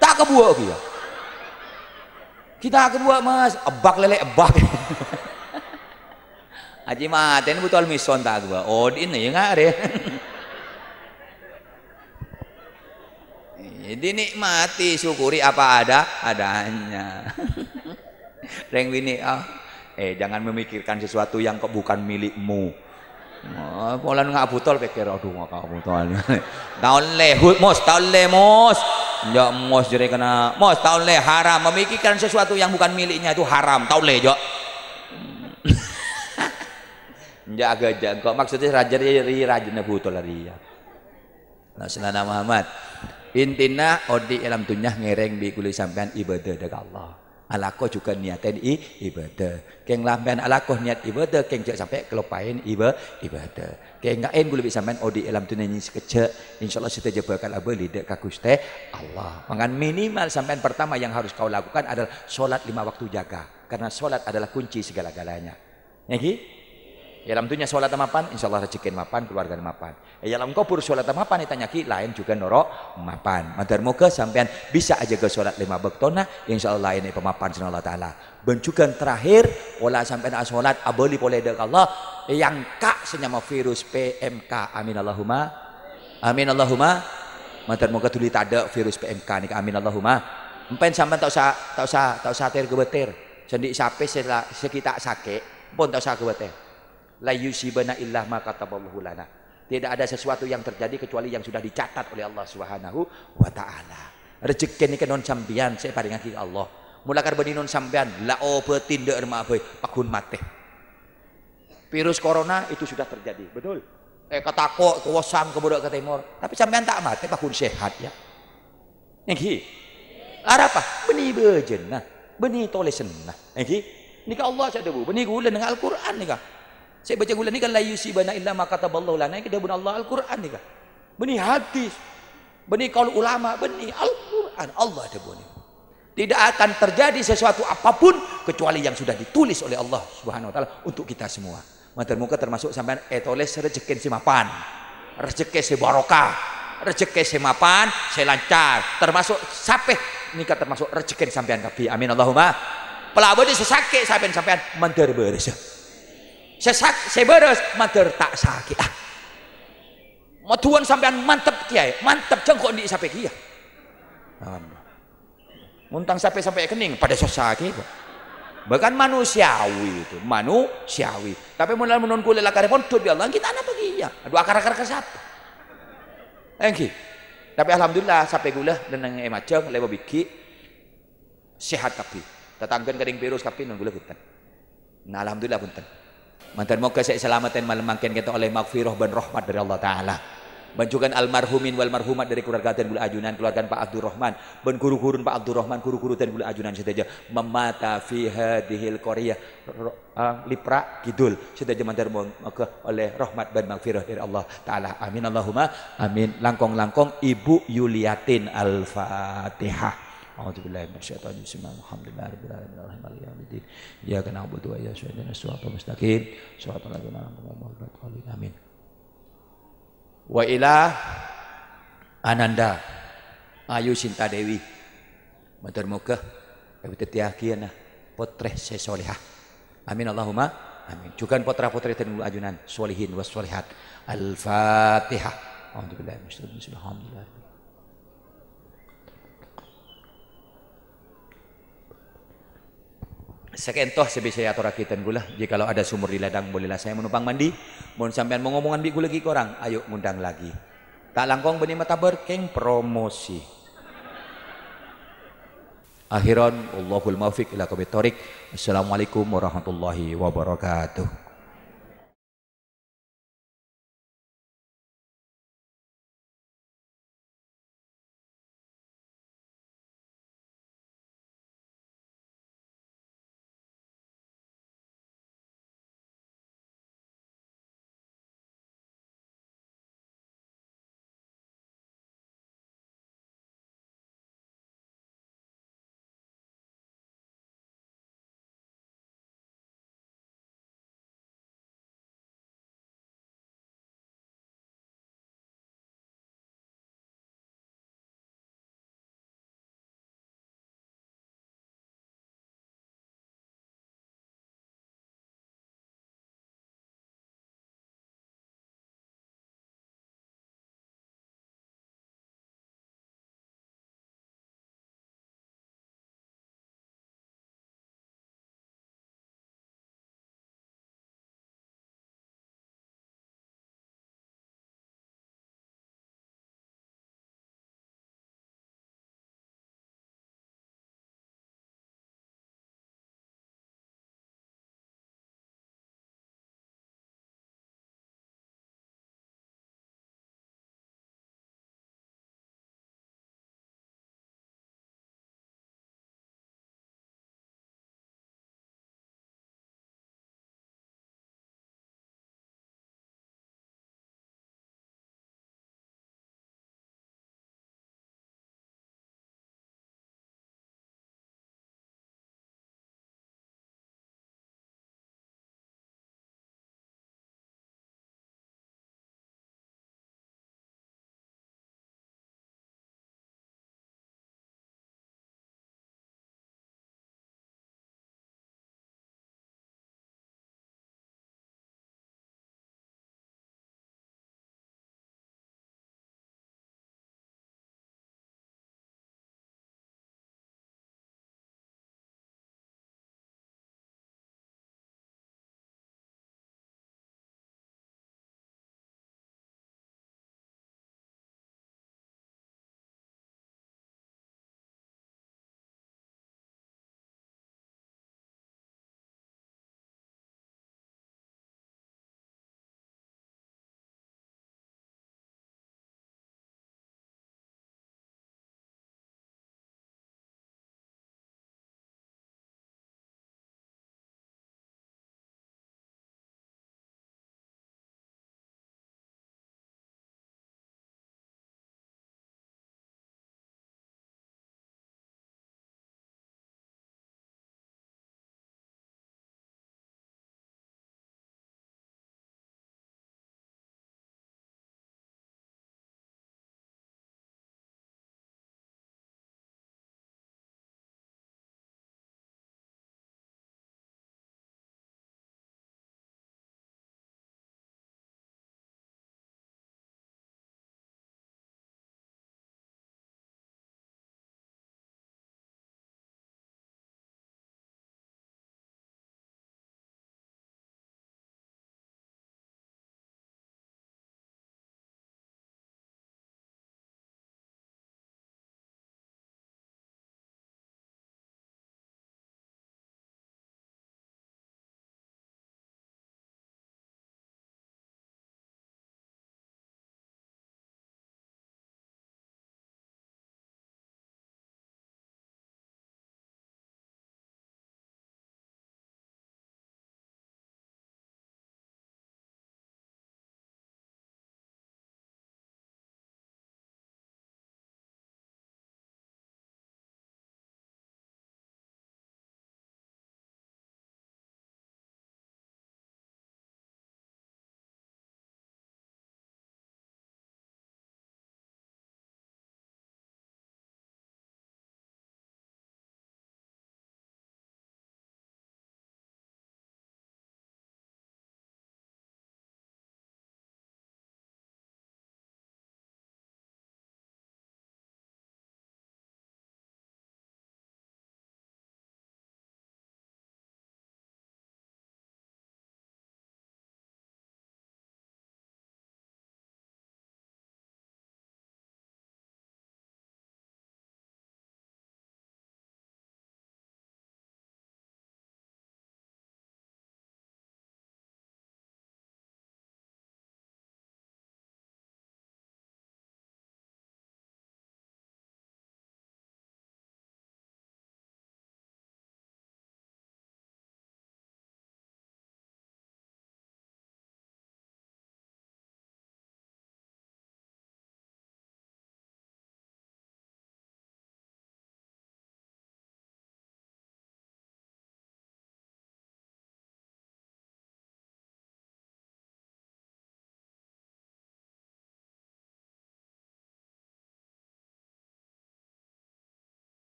Tak kabuak kia. Ya? Kita akan kedua mas, ebak lele ebak. Haji maten butuh mison tak gua. Odin oh, ya nggak ada. Jadi nikmati, syukuri apa ada adanya. Reng wini ah, eh jangan memikirkan sesuatu yang kok bukan milikmu. Oh, polan nggak butol pikir aduh nggak kau butol. Tahun lehut mos, tahun lemos. Ya mos jadi kena mos le haram memikirkan sesuatu yang bukan miliknya itu haram tauleh jok jaga jaga maksudnya raja jadi raja nabu Nah senana Muhammad intina odi dalam tunyah ngereng di kulit kulisampkan ibadah dekat Allah. alakoh juga niatan ibadah. Keng lamben alakoh niat ibadah, keng jek sampai kelupain iba ibadah. Keng ngain gue lebih sampai odi elam tu nanyi sekecek. Insya Allah kita jebakan akan abah lidah kakus teh Allah. Mangan minimal sampai pertama yang harus kau lakukan adalah solat lima waktu jaga. Karena solat adalah kunci segala galanya. Nyeki? Ya dalam sholat sholat mapan, Allah rezeki mapan, keluarga mapan. Eh, ya lam kubur sholat mapan ditanyaki lain juga norok mapan. Madar moga sampean bisa aja ke sholat lima bektona, insyaallah lainnya pemapan sana Allah taala. Bencukan terakhir pola sampean sholat aboli boleh dek Allah yang kak senyama virus PMK. Amin Allahumma. Amin Allahumma. Madar moga tulis ada virus PMK nih. Amin Allahumma. Empen sampean tak usah tak usah tak usah tir sendi Sendik sekitar sakit pun tak usah gebetir la yusibana illah ma kataballahu lana. Tidak ada sesuatu yang terjadi kecuali yang sudah dicatat oleh Allah Subhanahu wa taala. Rezeki niki non sampean saya paringake Allah. mulakar karbeni non sampean la obetin deuk ma pakun mate. Virus corona itu sudah terjadi, betul. Eh kata kok kuasam ke ke timur, tapi sampean tak mati pakun sehat ya. Niki. Arapa? Benih nah benih tole nah Niki. Nika Allah sadebu, benih gulen dengan Al-Qur'an nika. Saya baca gula ni kan la yusibana illa ma kataballahu lana kita bun Allah Al-Qur'an ni kan. benih hadis, benih kaul ulama, benih Al-Qur'an Allah ada buni. Tidak akan terjadi sesuatu apapun kecuali yang sudah ditulis oleh Allah Subhanahu wa taala untuk kita semua. mater muka termasuk sampean etoles eh, si semapan. Rezeki sebarokah, rezeki semapan, lancar termasuk sapeh nikah termasuk rezeki sampean kabeh. Amin Allahumma. pelabuh di sesakit sampean-sampean mandar beres sesak seberes mater tak sakit ah. Matuan sampean mantep kiai, mantep jengkok di sampai kia. Muntang sampai sampai kening pada itu Bahkan manusiawi itu, manusiawi. Tapi mulai menunggu kulit lakar pun tuh dia kita anak pergi ya. Aduh akar akar kesap. Engki. Eh, tapi alhamdulillah sampai gula dan yang emajeng lewat biki sehat tapi tetangga kering virus tapi nunggu gula punten. Nah alhamdulillah punten. Mantan moga saya selamatan malam makin kita oleh maghfirah dan rahmat dari Allah Ta'ala. Banjukan almarhumin wal marhumat dari keluarga dan gula ajunan keluarga Pak Abdul Rahman ben guru gurun Pak Abdul Rahman guru guru dan gula ajunan saja memata fi hadhil Korea uh, ah, lipra kidul saja mantar moga oleh rahmat dan maghfirah dari Allah taala amin Allahumma amin langkong langkong Ibu Yuliatin Al Fatihah أعوذ wa Ananda Ayu Sinta Dewi Matur muka Ewi tetiakian Potreh sesolihah Amin Allahumma Amin Juga potra potreh tenul ajunan Solehin was solihat Al-Fatihah Alhamdulillah Alhamdulillah Sekentoh sebisa saya aturakitan gula. Jikalau ada sumur di ladang bolehlah saya menumpang mandi. Mohon sampean mau ngomongan biku lagi korang. Ayo ngundang lagi. Tak langkong beni mata berkeng promosi. Akhiran Allahul Maufiq ila Assalamualaikum warahmatullahi wabarakatuh.